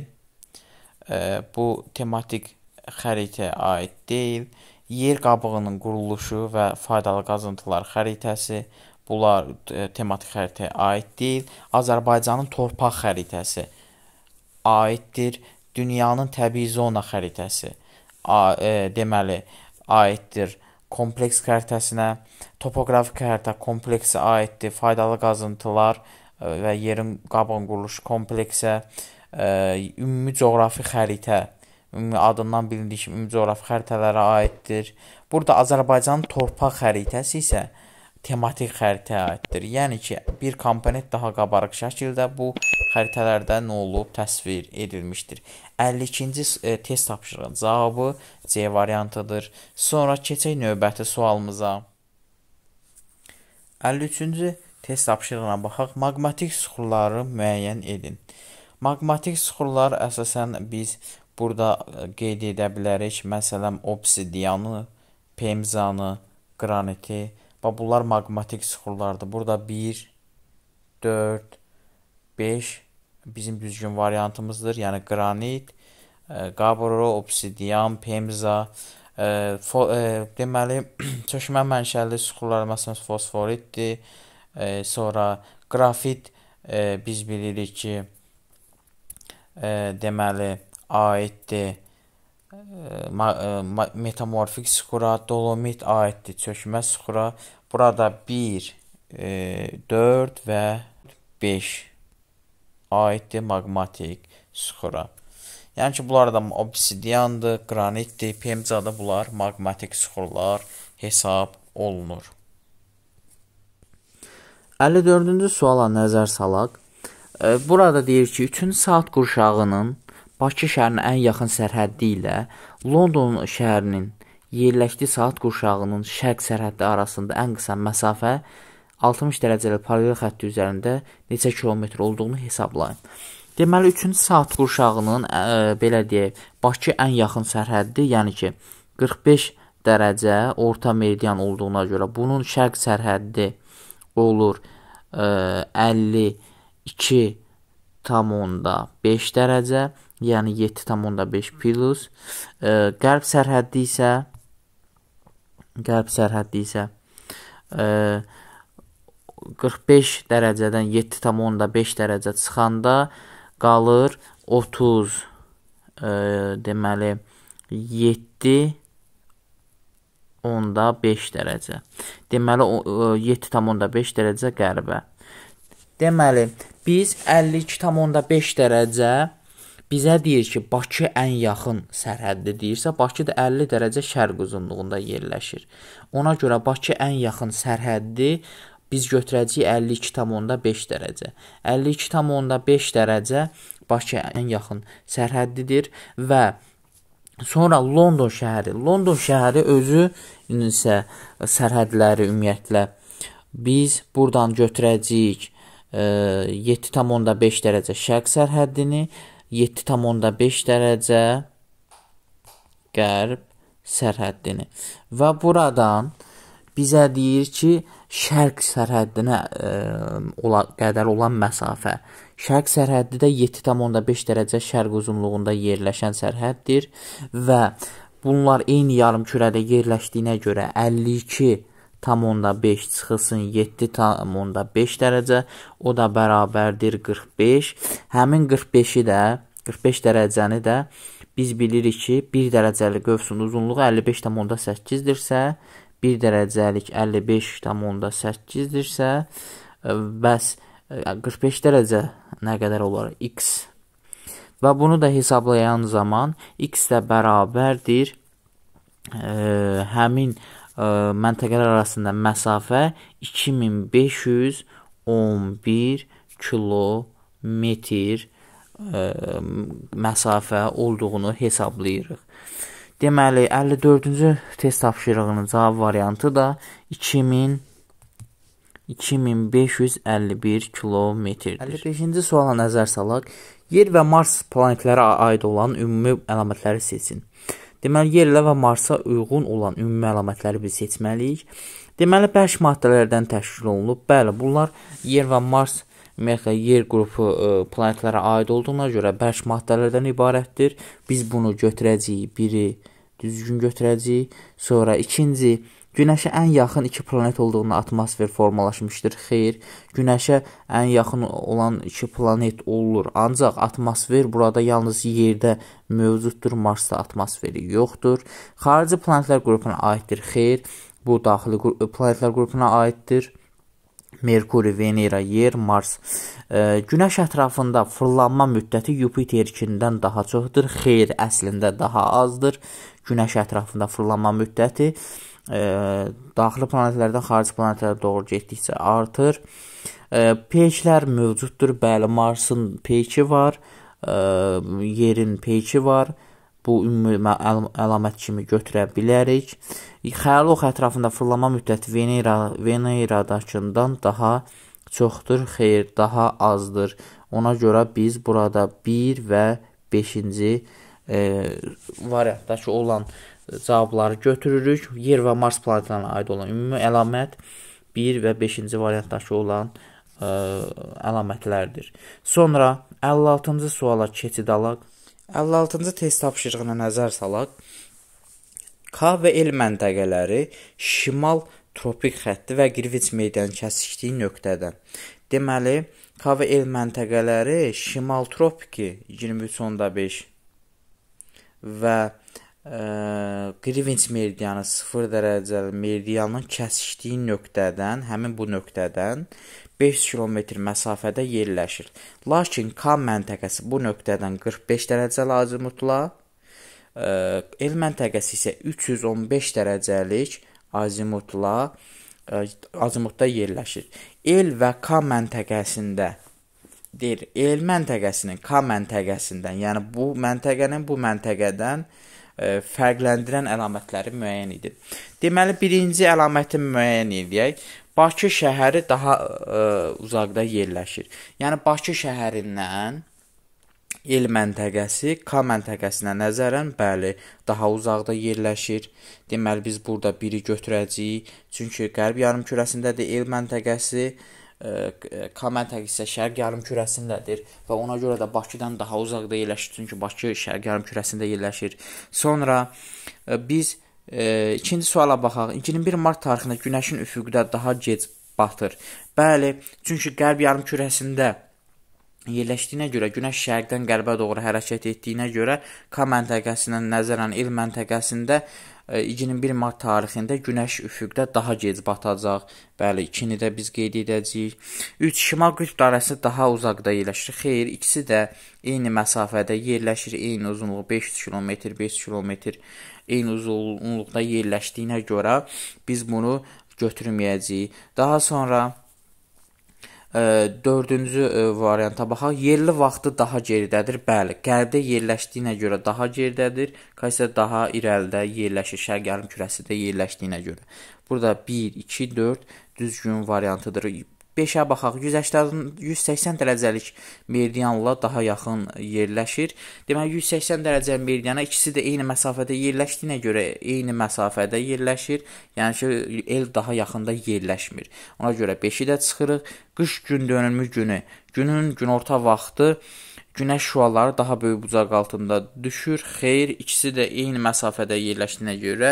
e, bu tematik xəritəyə aid deyil. Yer qabığının quruluşu və faydalı qazıntılar xəritəsi bunlar e, tematik xəritəyə aid deyil. Azərbaycanın torpaq xəritəsi aiddir dünyanın təbii zona xəritəsi a, e, deməli aiddir kompleks xəritəsinə, topoqrafik xəritə kompleksi aiddir faydalı qazıntılar e, və yerin qabın quruluşu kompleksə, ə, e, ümumi coğrafi xəritə ümumi adından bilindiyi kimi ümumi coğrafi xəritələrə aiddir. Burada Azərbaycanın torpaq xəritəsi isə tematik xəritəyə aiddir. Yəni ki, bir komponent daha qabarıq şəkildə bu xəritələrdə nə olub təsvir edilmişdir. 52-ci e, test tapşırığının cavabı C variantıdır. Sonra keçək növbəti sualımıza. 53-cü test tapşırığına baxaq. Maqmatik süxurları müəyyən edin. Maqmatik süxurlar əsasən biz burada e, qeyd edə bilərik. Məsələn, obsidiyanı, pemzanı, qraniti, Və bunlar maqmatik süxurlardır. Burada 1, 4, 5 bizim düzgün variantımızdır. Yəni qranit, e, qabro, obsidiyan, pemza, e, fo, e, deməli çökmə mənşəli süxurlar məsələn fosforitdir. E, sonra qrafit e, biz bilirik ki, e, deməli aiddir E, metamorfik skura, dolomit aiddir çökmə skura. Burada 1, 4 e, və 5 aiddir magmatik skura. Yəni ki, bunlar da obsidiyandır, qranitdir, PEMCAda bunlar magmatik suxurlar hesab olunur. 54-cü suala nəzər salaq. Burada deyir ki, 3-cü saat qurşağının Bakı şəhərinin ən yaxın sərhəddi ilə London şəhərinin yerləşdiyi saat qurşağının şərq sərhədi arasında ən qısa məsafə 60 dərəcəlik paralel xətti üzərində neçə kilometr olduğunu hesablayın. Deməli 3-cü saat qurşağının ə, belə deyək, Bakı ən yaxın sərhəddi, yəni ki 45 dərəcə orta meridian olduğuna görə bunun şərq sərhəddi olur ə, 52 tam onda 5 dərəcə yəni 7.5 plus. E, qərb sərhəddi isə qərb sərhəddi isə e, 45 dərəcədən 7.5 dərəcə çıxanda qalır 30 e, deməli 7 onda 5 dərəcə. Deməli 7.5 dərəcə qərbə. Deməli biz 52.5 dərəcə bizə deyir ki, Bakı ən yaxın sərhəddir deyirsə, Bakı da 50 dərəcə şərq uzunluğunda yerləşir. Ona görə Bakı ən yaxın sərhəddir. Biz götürəcəyik 52.5 dərəcə. 52.5 dərəcə Bakı ən yaxın sərhəddidir və Sonra London şəhəri. London şəhəri özü isə sərhədləri ümumiyyətlə biz burdan götürəcəyik 7.5 e, dərəcə şərq sərhəddini 7,5 dərəcə qərb sərhəddini. Və buradan bizə deyir ki, şərq sərhəddinə ə, e, ola, qədər olan məsafə. Şərq sərhəddi də 7,5 dərəcə şərq uzunluğunda yerləşən sərhəddir və bunlar eyni yarımkürədə yerləşdiyinə görə 52 tam onda 5 çıxılsın 7 tam onda 5 dərəcə, o da bərabərdir 45. Həmin 45-i də 45 dərəcəni də biz bilirik ki, 1 dərəcəlik qövsün uzunluğu 55,8-dirsə, 1 dərəcəlik 55,8-dirsə, e, bəs 45 e, dərəcə nə qədər olar? x. Və bunu da hesablayan zaman x də bərabərdir ə, e, həmin məntəqələr arasında məsafə 2511 kilometr məsafə olduğunu hesablayırıq. Deməli, 54-cü test tapşırığının cavab variantı da 2000 2551 kilometrdir. 55-ci suala nəzər salaq. Yer və Mars planetlərə aid olan ümumi əlamətləri seçin. Deməli, yerlə və Marsa uyğun olan ümumi əlamətləri biz seçməliyik. Deməli, bərk maddələrdən təşkil olunub. Bəli, bunlar yer və Mars ümumiyyətlə yer qrupu ə, e, planetlərə aid olduğuna görə bərk maddələrdən ibarətdir. Biz bunu götürəcəyik, biri düzgün götürəcəyik. Sonra ikinci Günəşə ən yaxın iki planet olduğunu atmosfer formalaşmışdır. Xeyr, günəşə ən yaxın olan iki planet olur. Ancaq atmosfer burada yalnız yerdə mövcuddur. Marsda atmosferi yoxdur. Xarici planetlər qrupuna aiddir. Xeyr, bu daxili planetlər qrupuna aiddir. Merkuri, Venera, Yer, Mars. E, günəş ətrafında fırlanma müddəti Yupiter-2-dən daha çoxdur. Xeyr, əslində daha azdır. Günəş ətrafında fırlanma müddəti daxili planetlərdən xarici planetlərə doğru getdikcə artır. Peyçlər mövcuddur. Bəli, Marsın peyçi var, yerin peyçi var. Bu ümumi əl əlamət kimi götürə bilərik. Xəyal ox ətrafında fırlanma müddəti Venera Veneradakından daha çoxdur, xeyr, daha azdır. Ona görə biz burada 1 və 5-ci e, variantdakı olan e, cavabları götürürük. Yer və Mars planetlərinə aid olan ümumi əlamət 1 və 5-ci variantdakı olan ə, e, əlamətlərdir. Sonra 56-cı suala keçid alaq. 56-cı test tapşırığına nəzər salaq. K və L məntəqələri şimal tropik xətti və Qirvic meydanı kəsişdiyi nöqtədən. Deməli, K və L məntəqələri şimal tropiki 23.5 və Qrivinç meridianı 0 dərəcəli meridianın kəsişdiyi nöqtədən, həmin bu nöqtədən 5 kilometr məsafədə yerləşir. Lakin K məntəqəsi bu nöqtədən 45 dərəcəli azimutla, L məntəqəsi isə 315 dərəcəlik azimutla azimutda yerləşir. L və K məntəqəsində deyir, L məntəqəsinin K məntəqəsindən, yəni bu məntəqənin bu məntəqədən E, fərqləndirən əlamətləri müəyyən edib. Deməli, birinci əlaməti müəyyən edək. Bakı şəhəri daha ə, e, uzaqda yerləşir. Yəni Bakı şəhərindən el məntəqəsi K məntəqəsinə nəzərən bəli, daha uzaqda yerləşir. Deməli biz burada 1-i götürəcəyik, çünki qərb yarımkürəsində də el məntəqəsi, ə, Komentar isə şərq yarımkürəsindədir və ona görə də Bakıdan daha uzaqda yerləşir, çünki Bakı şərq yarımkürəsində yerləşir. Sonra biz e, ikinci suala baxaq. 21 mart tarixində günəşin üfüqdə daha gec batır. Bəli, çünki qərb yarımkürəsində yerləşdiyinə görə günəş şərqdən qərbə doğru hərəkət etdiyinə görə K məntəqəsindən nəzərən il məntəqəsində 21 e, mart tarixində günəş üfüqdə daha gec batacaq. Bəli, ikini də biz qeyd edəcəyik. 3 şimal qütb dairəsi daha uzaqda yerləşir. Xeyr, ikisi də eyni məsafədə yerləşir. Eyni uzunluğu 500 km, 5 km eyni uzunluqda yerləşdiyinə görə biz bunu götürməyəcəyik. Daha sonra Dördüncü e, varianta baxaq. Yerli vaxtı daha geridədir. Bəli, qərbdə yerləşdiyinə görə daha geridədir. Kasiya daha irəlidə yerləşir. Şərq yarımkürəsində yerləşdiyinə görə. Burada 1 2 4 düzgün variantıdır. 5-ə baxaq. Güzəştlərin 180 dərəcəlik meridianla daha yaxın yerləşir. Deməli 180 dərəcə meridiana ikisi də eyni məsafədə yerləşdiyinə görə eyni məsafədə yerləşir. Yəni ki, el daha yaxında yerləşmir. Ona görə 5-i də çıxırıq. Qış gün dönülmüş günü, günün günorta vaxtı Günəş şüaları daha böyük bucaq altında düşür. Xeyr, ikisi də eyni məsafədə yerləşdiyinə görə,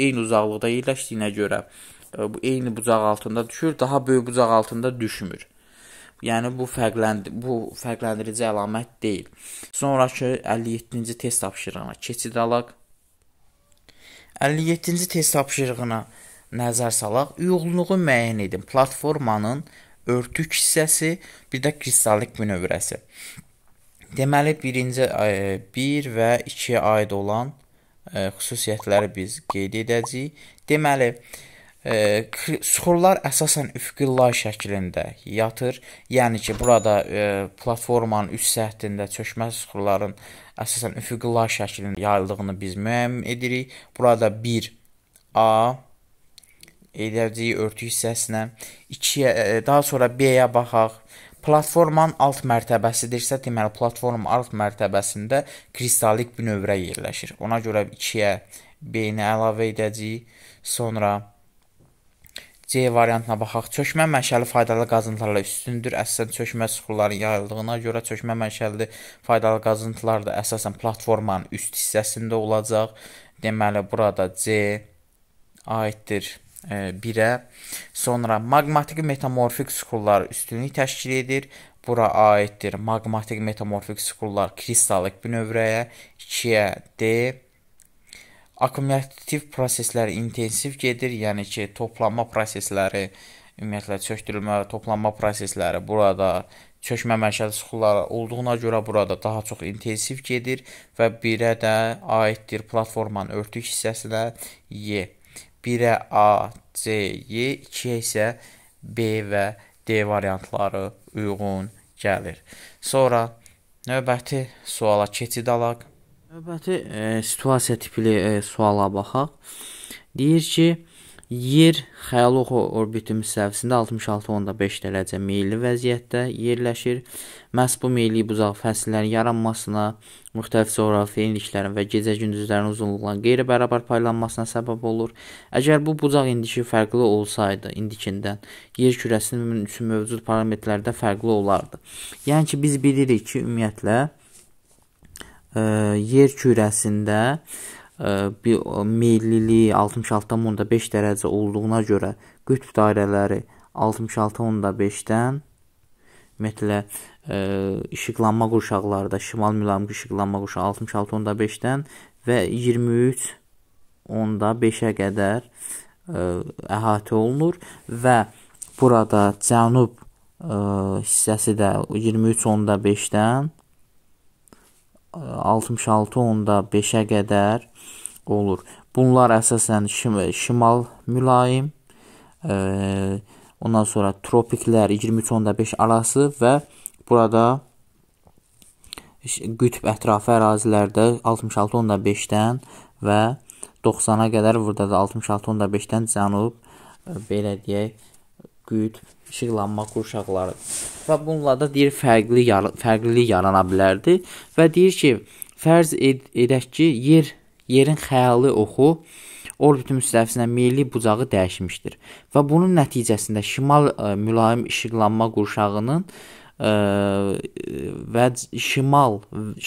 eyni uzaqlıqda yerləşdiyinə görə E, bu eyni bucaq altında düşür, daha böyük bucaq altında düşmür. Yəni bu fərqlənd bu fərqləndirici əlamət deyil. Sonrakı 57-ci test tapşırığına keçid alaq. 57-ci test tapşırığına nəzər salaq. Uyğunluğu müəyyən edin. Platformanın örtük hissəsi, bir də kristallik bünövrəsi. Deməli, birinci 1 e, bir və 2-yə aid olan e, xüsusiyyətləri biz qeyd edəcəyik. Deməli, E, suxurlar əsasən üfüqi lay şəklində yatır. Yəni ki, burada e, platformanın üst səthində çökmə suxurların əsasən üfüqi lay şəklində yayıldığını biz müəyyən edirik. Burada 1 A edəcəyi örtü hissəsinə, 2-yə e, daha sonra B-yə baxaq. Platformanın alt mərtəbəsidirsə, deməli platformanın alt mərtəbəsində kristallik bünövrə yerləşir. Ona görə 2-yə B-ni əlavə edəcəyik. Sonra C variantına baxaq. Çökmə mənşəli faydalı qazıntılarla üstündür. Əsasən çökmə süxurların yayıldığına görə çökmə mənşəli faydalı qazıntılar da əsasən platformanın üst hissəsində olacaq. Deməli burada C aiddir 1-ə. E, Sonra maqmatik metamorfik süxurlar üstünlük təşkil edir. Bura aiddir maqmatik metamorfik süxurlar kristallik bünövrəyə 2-yə D akkumulyativ proseslər intensiv gedir, yəni ki, toplanma prosesləri, ümumiyyətlə çökdürülmə, toplanma prosesləri burada çökmə məşəli suxurları olduğuna görə burada daha çox intensiv gedir və birə də aiddir platformanın örtük hissəsinə Y. 1-ə A, C, Y, 2-yə isə B və D variantları uyğun gəlir. Sonra növbəti suala keçid alaq. Növbəti e, situasiya tipli e, suala baxaq. Deyir ki, Yer xəyali orbiti müstəvisində 66.5 dərəcə meyilli vəziyyətdə yerləşir. Məhz bu meyillik buzaq fəsillərin yaranmasına, müxtəlif coğrafi enliklərin və gecə-gündüzlərin uzunluqlarının qeyri-bərabər paylanmasına səbəb olur. Əgər bu buzaq indiki fərqli olsaydı, indikindən yer kürəsinin üçün mövcud parametrlərdə fərqli olardı. Yəni ki, biz bilirik ki, ümumiyyətlə yer kürəsində bir meylliliyi 66.5 dərəcə olduğuna görə qütb dairələri 66.5-dən ümumiyyətlə işıqlanma qurşaqlarda şimal mülayim işıqlanma qurşağı 66.5-dən və 23 onda 5-ə qədər ə, əhatə olunur və burada cənub ə, hissəsi də 23 onda 5-dən 66.5-ə qədər olur. Bunlar əsasən şim şimal mülayim, e, ondan sonra tropiklər 23.5 arası və burada qütb ətrafı ərazilərdə 66.5-dən və 90-a qədər burada da 66.5-dən cənub, e, belə deyək, qütb işıqlanma qurşaqları və bununla da deyir fərqli fərqlilik yarana bilərdi və deyir ki, fərz ed edək ki, yer yerin xəyali oxu orbitin müstəvisinə meyilli bucağı dəyişmişdir və bunun nəticəsində şimal ə, e, mülayim işıqlanma qurşağının ə, e, və şimal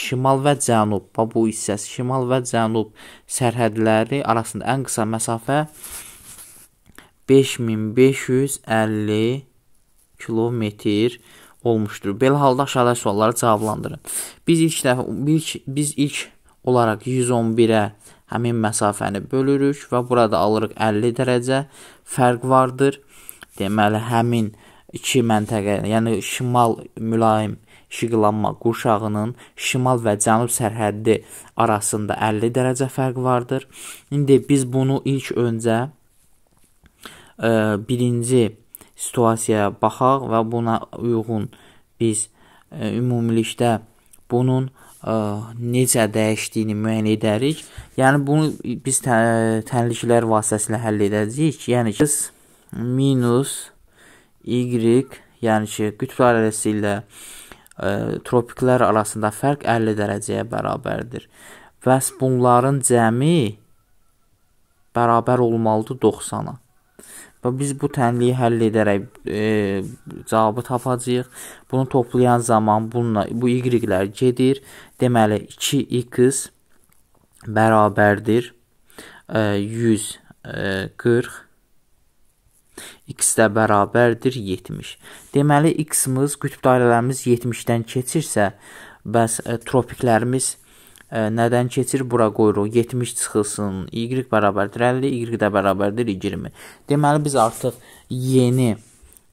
şimal və cənub və bu hissəsi şimal və cənub sərhədləri arasında ən qısa məsafə 5550 kilometr olmuşdur. Belə halda aşağıdakı sualları cavablandırın. Biz ilk dəfə ilk, biz ilk olaraq 111-ə həmin məsafəni bölürük və burada alırıq 50 dərəcə fərq vardır. Deməli həmin iki məntəqə, yəni şimal mülayim işıqlanma qurşağının şimal və cənub sərhəddi arasında 50 dərəcə fərq vardır. İndi biz bunu ilk öncə ə, e, birinci situasiyaya baxaq və buna uyğun biz ə, e, ümumilikdə bunun ə, e, necə dəyişdiyini müəyyən edərik. Yəni bunu biz tə, tənliklər vasitəsilə həll edəcəyik. Yəni ki minus y, yəni ki qütb dairəsi ilə ə, e, tropiklər arasında fərq 50 dərəcəyə bərabərdir. Bəs bunların cəmi bərabər olmalıdır 90-a. Və biz bu tənliyi həll edərək e, cavabı tapacağıq. Bunu toplayan zaman bununla bu y-lər gedir. Deməli 2x bərabərdir e, 140 e, x də bərabərdir 70. Deməli x-imiz qütb dairələrimiz 70-dən keçirsə, bəs e, tropiklərimiz nədən keçir bura qoyuruq 70 çıxılsın y bərabərdir 50 y də bərabərdir 20 deməli biz artıq yeni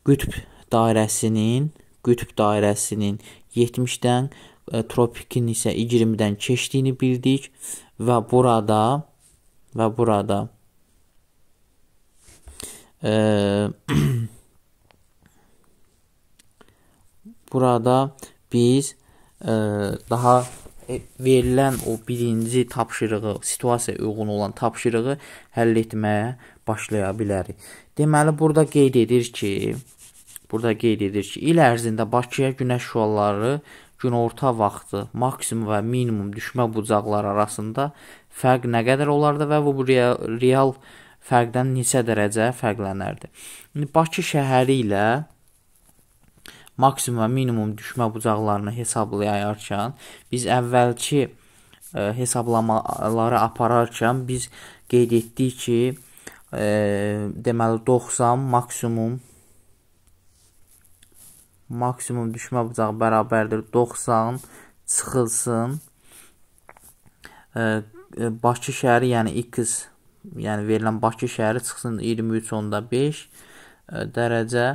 qütb dairəsinin qütb dairəsinin 70-dən tropikin isə 20-dən keçdiyini bildik və burada və burada ə, burada biz ə, daha E, verilən o birinci tapşırığı, situasiyaya uyğun olan tapşırığı həll etməyə başlaya bilərik. Deməli, burada qeyd edir ki, burada qeyd edir ki, il ərzində Bakıya günəş şüaları günorta vaxtı maksimum və minimum düşmə bucaqları arasında fərq nə qədər olardı və bu real, real fərqdən neçə dərəcə fərqlənərdi. İndi Bakı şəhəri ilə maksimum və minimum düşmə bucaqlarını hesablayarkən biz əvvəlki ə, e, hesablamaları apararkən biz qeyd etdik ki, ə, e, deməli 90 maksimum maksimum düşmə bucağı bərabərdir 90 çıxılsın ə, e, Bakı şəhəri, yəni x, yəni verilən Bakı şəhəri çıxsın 23.5 dərəcə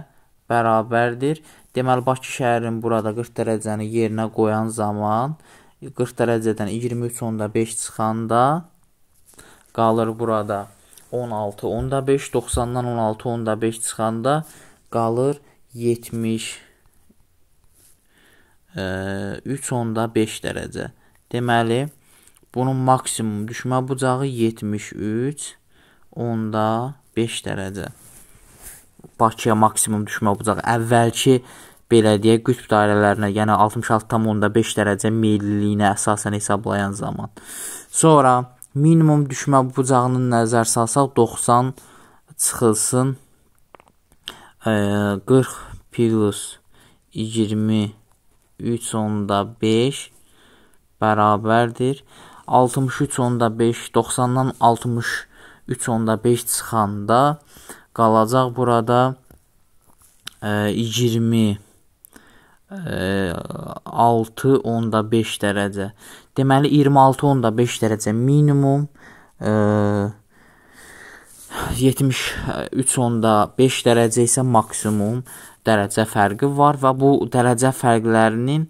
bərabərdir. Deməli, Bakı şəhərinin burada 40 dərəcəni yerinə qoyan zaman 40 dərəcədən 23.5 çıxanda qalır burada 16.5, 90-dan 16.5 çıxanda qalır 70 3.5 e, dərəcə. Deməli, bunun maksimum düşmə bucağı 73 onda 5 dərəcə. Bakıya maksimum düşmə bucağı əvvəlki Bələdiyyə qütb dairələrinə, yəni 66,5 dərəcə meylliliyinə əsasən hesablayan zaman. Sonra minimum düşmə bucağını nəzər salsaq 90 çıxılsın e, 40 plus 23.5 bərabərdir. 63.5 90-dan 63.5 çıxanda qalacaq burada e, 20 6.5 dərəcə. Deməli 26.5 dərəcə minimum, 73.5 dərəcə isə maksimum dərəcə fərqi var və bu dərəcə fərqlərinin ə,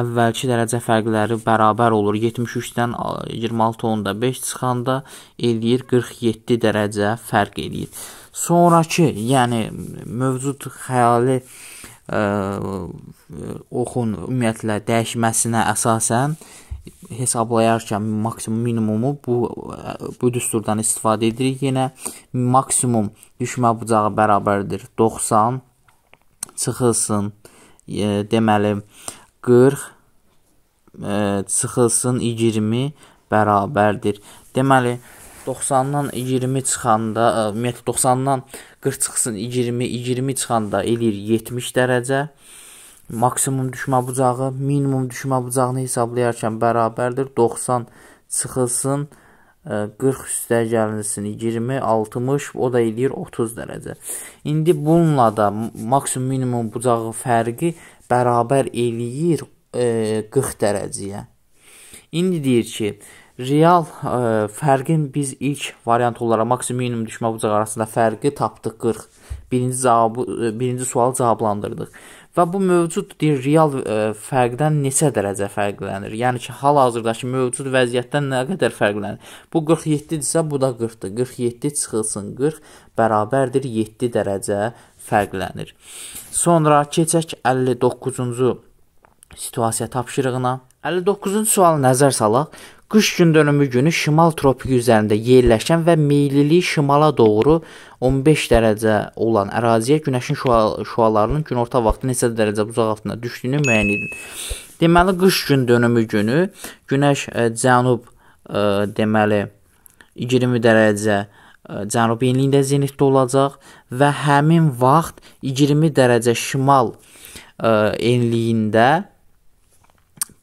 əvvəlki dərəcə fərqləri bərabər olur. 73-dən 26.5 çıxanda eləyir 47 dərəcə fərq eləyir. Sonrakı, yəni mövcud xəyali ə, oxun ümumiyyətlə dəyişməsinə əsasən hesablayarkən maksimum minimumu bu bu düsturdan istifadə edirik. Yenə maksimum düşmə bucağı bərabərdir 90 çıxılsın e, deməli 40 e, çıxılsın 20 bərabərdir. Deməli 90-dan 20 çıxanda, ümumiyyətlə 90-dan 40 çıxsın, 20, 20 çıxanda eləyir 70 dərəcə. Maksimum düşmə bucağı, minimum düşmə bucağını hesablayarkən bərabərdir. 90 çıxılsın, 40 e, üstə gəlinsin, 20, 60, o da eləyir 30 dərəcə. İndi bununla da maksimum minimum bucağı fərqi bərabər eləyir 40 e, dərəcəyə. İndi deyir ki, Real ə, e, fərqin biz ilk variant olaraq maksimum minimum düşmə bucağı arasında fərqi tapdıq 40. Birinci cavabı e, birinci sualı cavablandırdıq. Və bu mövcud deyir real ə, e, fərqdən neçə dərəcə fərqlənir? Yəni ki, hal-hazırdakı mövcud vəziyyətdən nə qədər fərqlənir? Bu 47 isə bu da 40-dır. 47 çıxılsın 40 bərabərdir 7 dərəcə fərqlənir. Sonra keçək 59-cu situasiya tapşırığına. 59-cu sualı nəzər salaq. Qış gündönümü günü şimal tropiki üzərində yerləşən və meyliliyi şimala doğru 15 dərəcə olan əraziyə günəşin şüal şüalarının günorta vaxtı neçə dərəcə buzaq altında düşdüyünü müəyyən edin. Deməli qış gündönümü günü günəş ə, e, cənub ə, e, deməli 20 dərəcə e, cənub enliyində zenitdə olacaq və həmin vaxt 20 dərəcə şimal ə, enliyində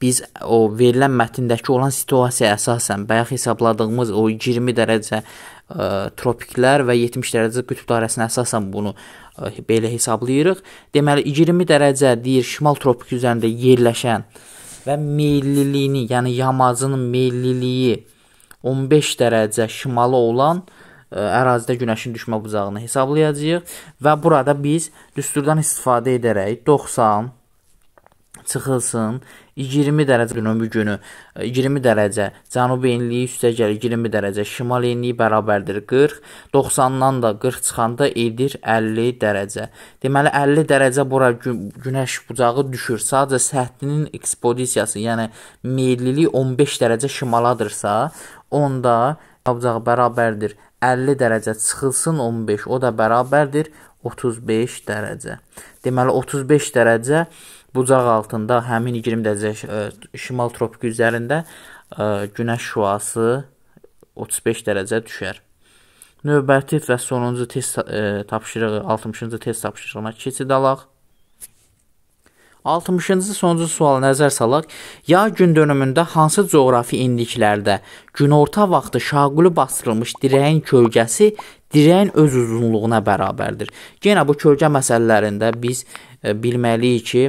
biz o verilən mətndəki olan situasiyaya əsasən bayaq hesabladığımız o 20 dərəcə ə, e, tropiklər və 70 dərəcə qütb dairəsinə əsasən bunu ə, e, belə hesablayırıq. Deməli 20 dərəcə deyir şimal tropik üzərində yerləşən və meylliliyini, yəni yamacının meylliliyi 15 dərəcə şimala olan ə, e, ərazidə günəşin düşmə bucağını hesablayacağıq və burada biz düsturdan istifadə edərək 90 çıxılsın 20 dərəcə günü günü 20 e, dərəcə cənub enliyi üstə gəlir 20 dərəcə, şimal enliyi bərabərdir 40, 90-dan da 40 çıxanda edir 50 dərəcə. Deməli 50 dərəcə bura günəş bucağı düşür. Sadəcə səthinin ekspozisiyası, yəni meyillilik 15 dərəcə şimaladırsa, onda bucağı bərabərdir 50 dərəcə çıxılsın 15, o da bərabərdir 35 dərəcə. Deməli 35 dərəcə bucaq altında həmin 20 dərəcə e, şimal tropik üzərində e, günəş şüası 35 dərəcə düşər. Növbəti və sonuncu test e, tapşırığı 60-cı test tapşırığına keçid alaq. 60-cı sonuncu suala nəzər salaq. Yay gün dönümündə hansı coğrafi enliklərdə günorta vaxtı şaquli basdırılmış dirəyin kölgəsi dirəyin öz uzunluğuna bərabərdir? Yenə bu kölgə məsələlərində biz e, bilməliyik ki,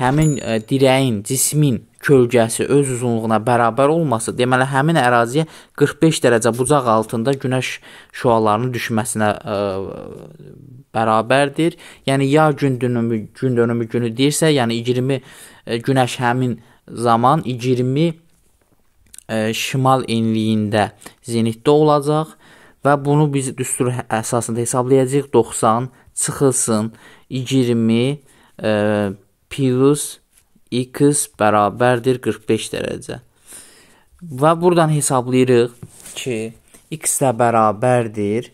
həmin e, dirəyin, cismin kölgəsi öz uzunluğuna bərabər olması deməli həmin əraziyə 45 dərəcə bucaq altında günəş şüalarının düşməsinə ə, e, bərabərdir. Yəni ya gün dönümü gün dönümü günü deyirsə, yəni 20 e, günəş həmin zaman 20 ə, e, şimal enliyində zenitdə olacaq və bunu biz düstur əsasında hesablayacağıq 90 çıxılsın 20 ə, plus x bərabərdir 45 dərəcə. Və buradan hesablayırıq ki, x də bərabərdir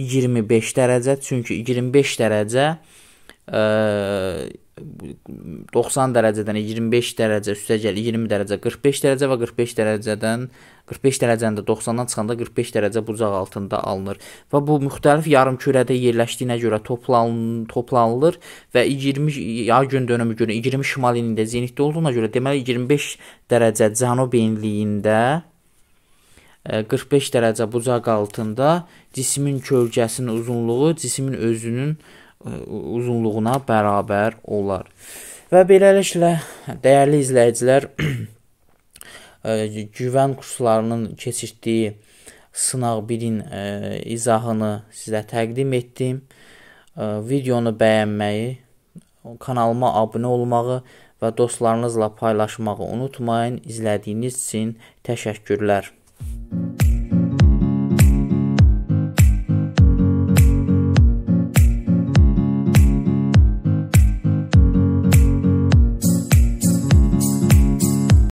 25 dərəcə, çünki 25 dərəcə ə, 90 dərəcədən 25 dərəcə üstə gəl 20 dərəcə 45 dərəcə və 45 dərəcədən 45 dərəcəndə 90-dan çıxanda 45 dərəcə bucaq altında alınır və bu müxtəlif yarımkürədə yerləşdiyinə görə toplan toplanılır və 20 ya gün dönümü günü 20 şimal enində zenitdə olduğuna görə deməli 25 dərəcə cənub enliyində 45 e, dərəcə bucaq altında cismin kölgəsinin uzunluğu cismin özünün E, uzunluğuna bərabər olar. Və beləliklə, dəyərli izləyicilər, e, güvən kurslarının keçirdiyi sınaq 1-in e, izahını sizə təqdim etdim. Videonu bəyənməyi, kanalıma abunə olmağı və dostlarınızla paylaşmağı unutmayın. İzlədiyiniz üçün təşəkkürlər. Müzik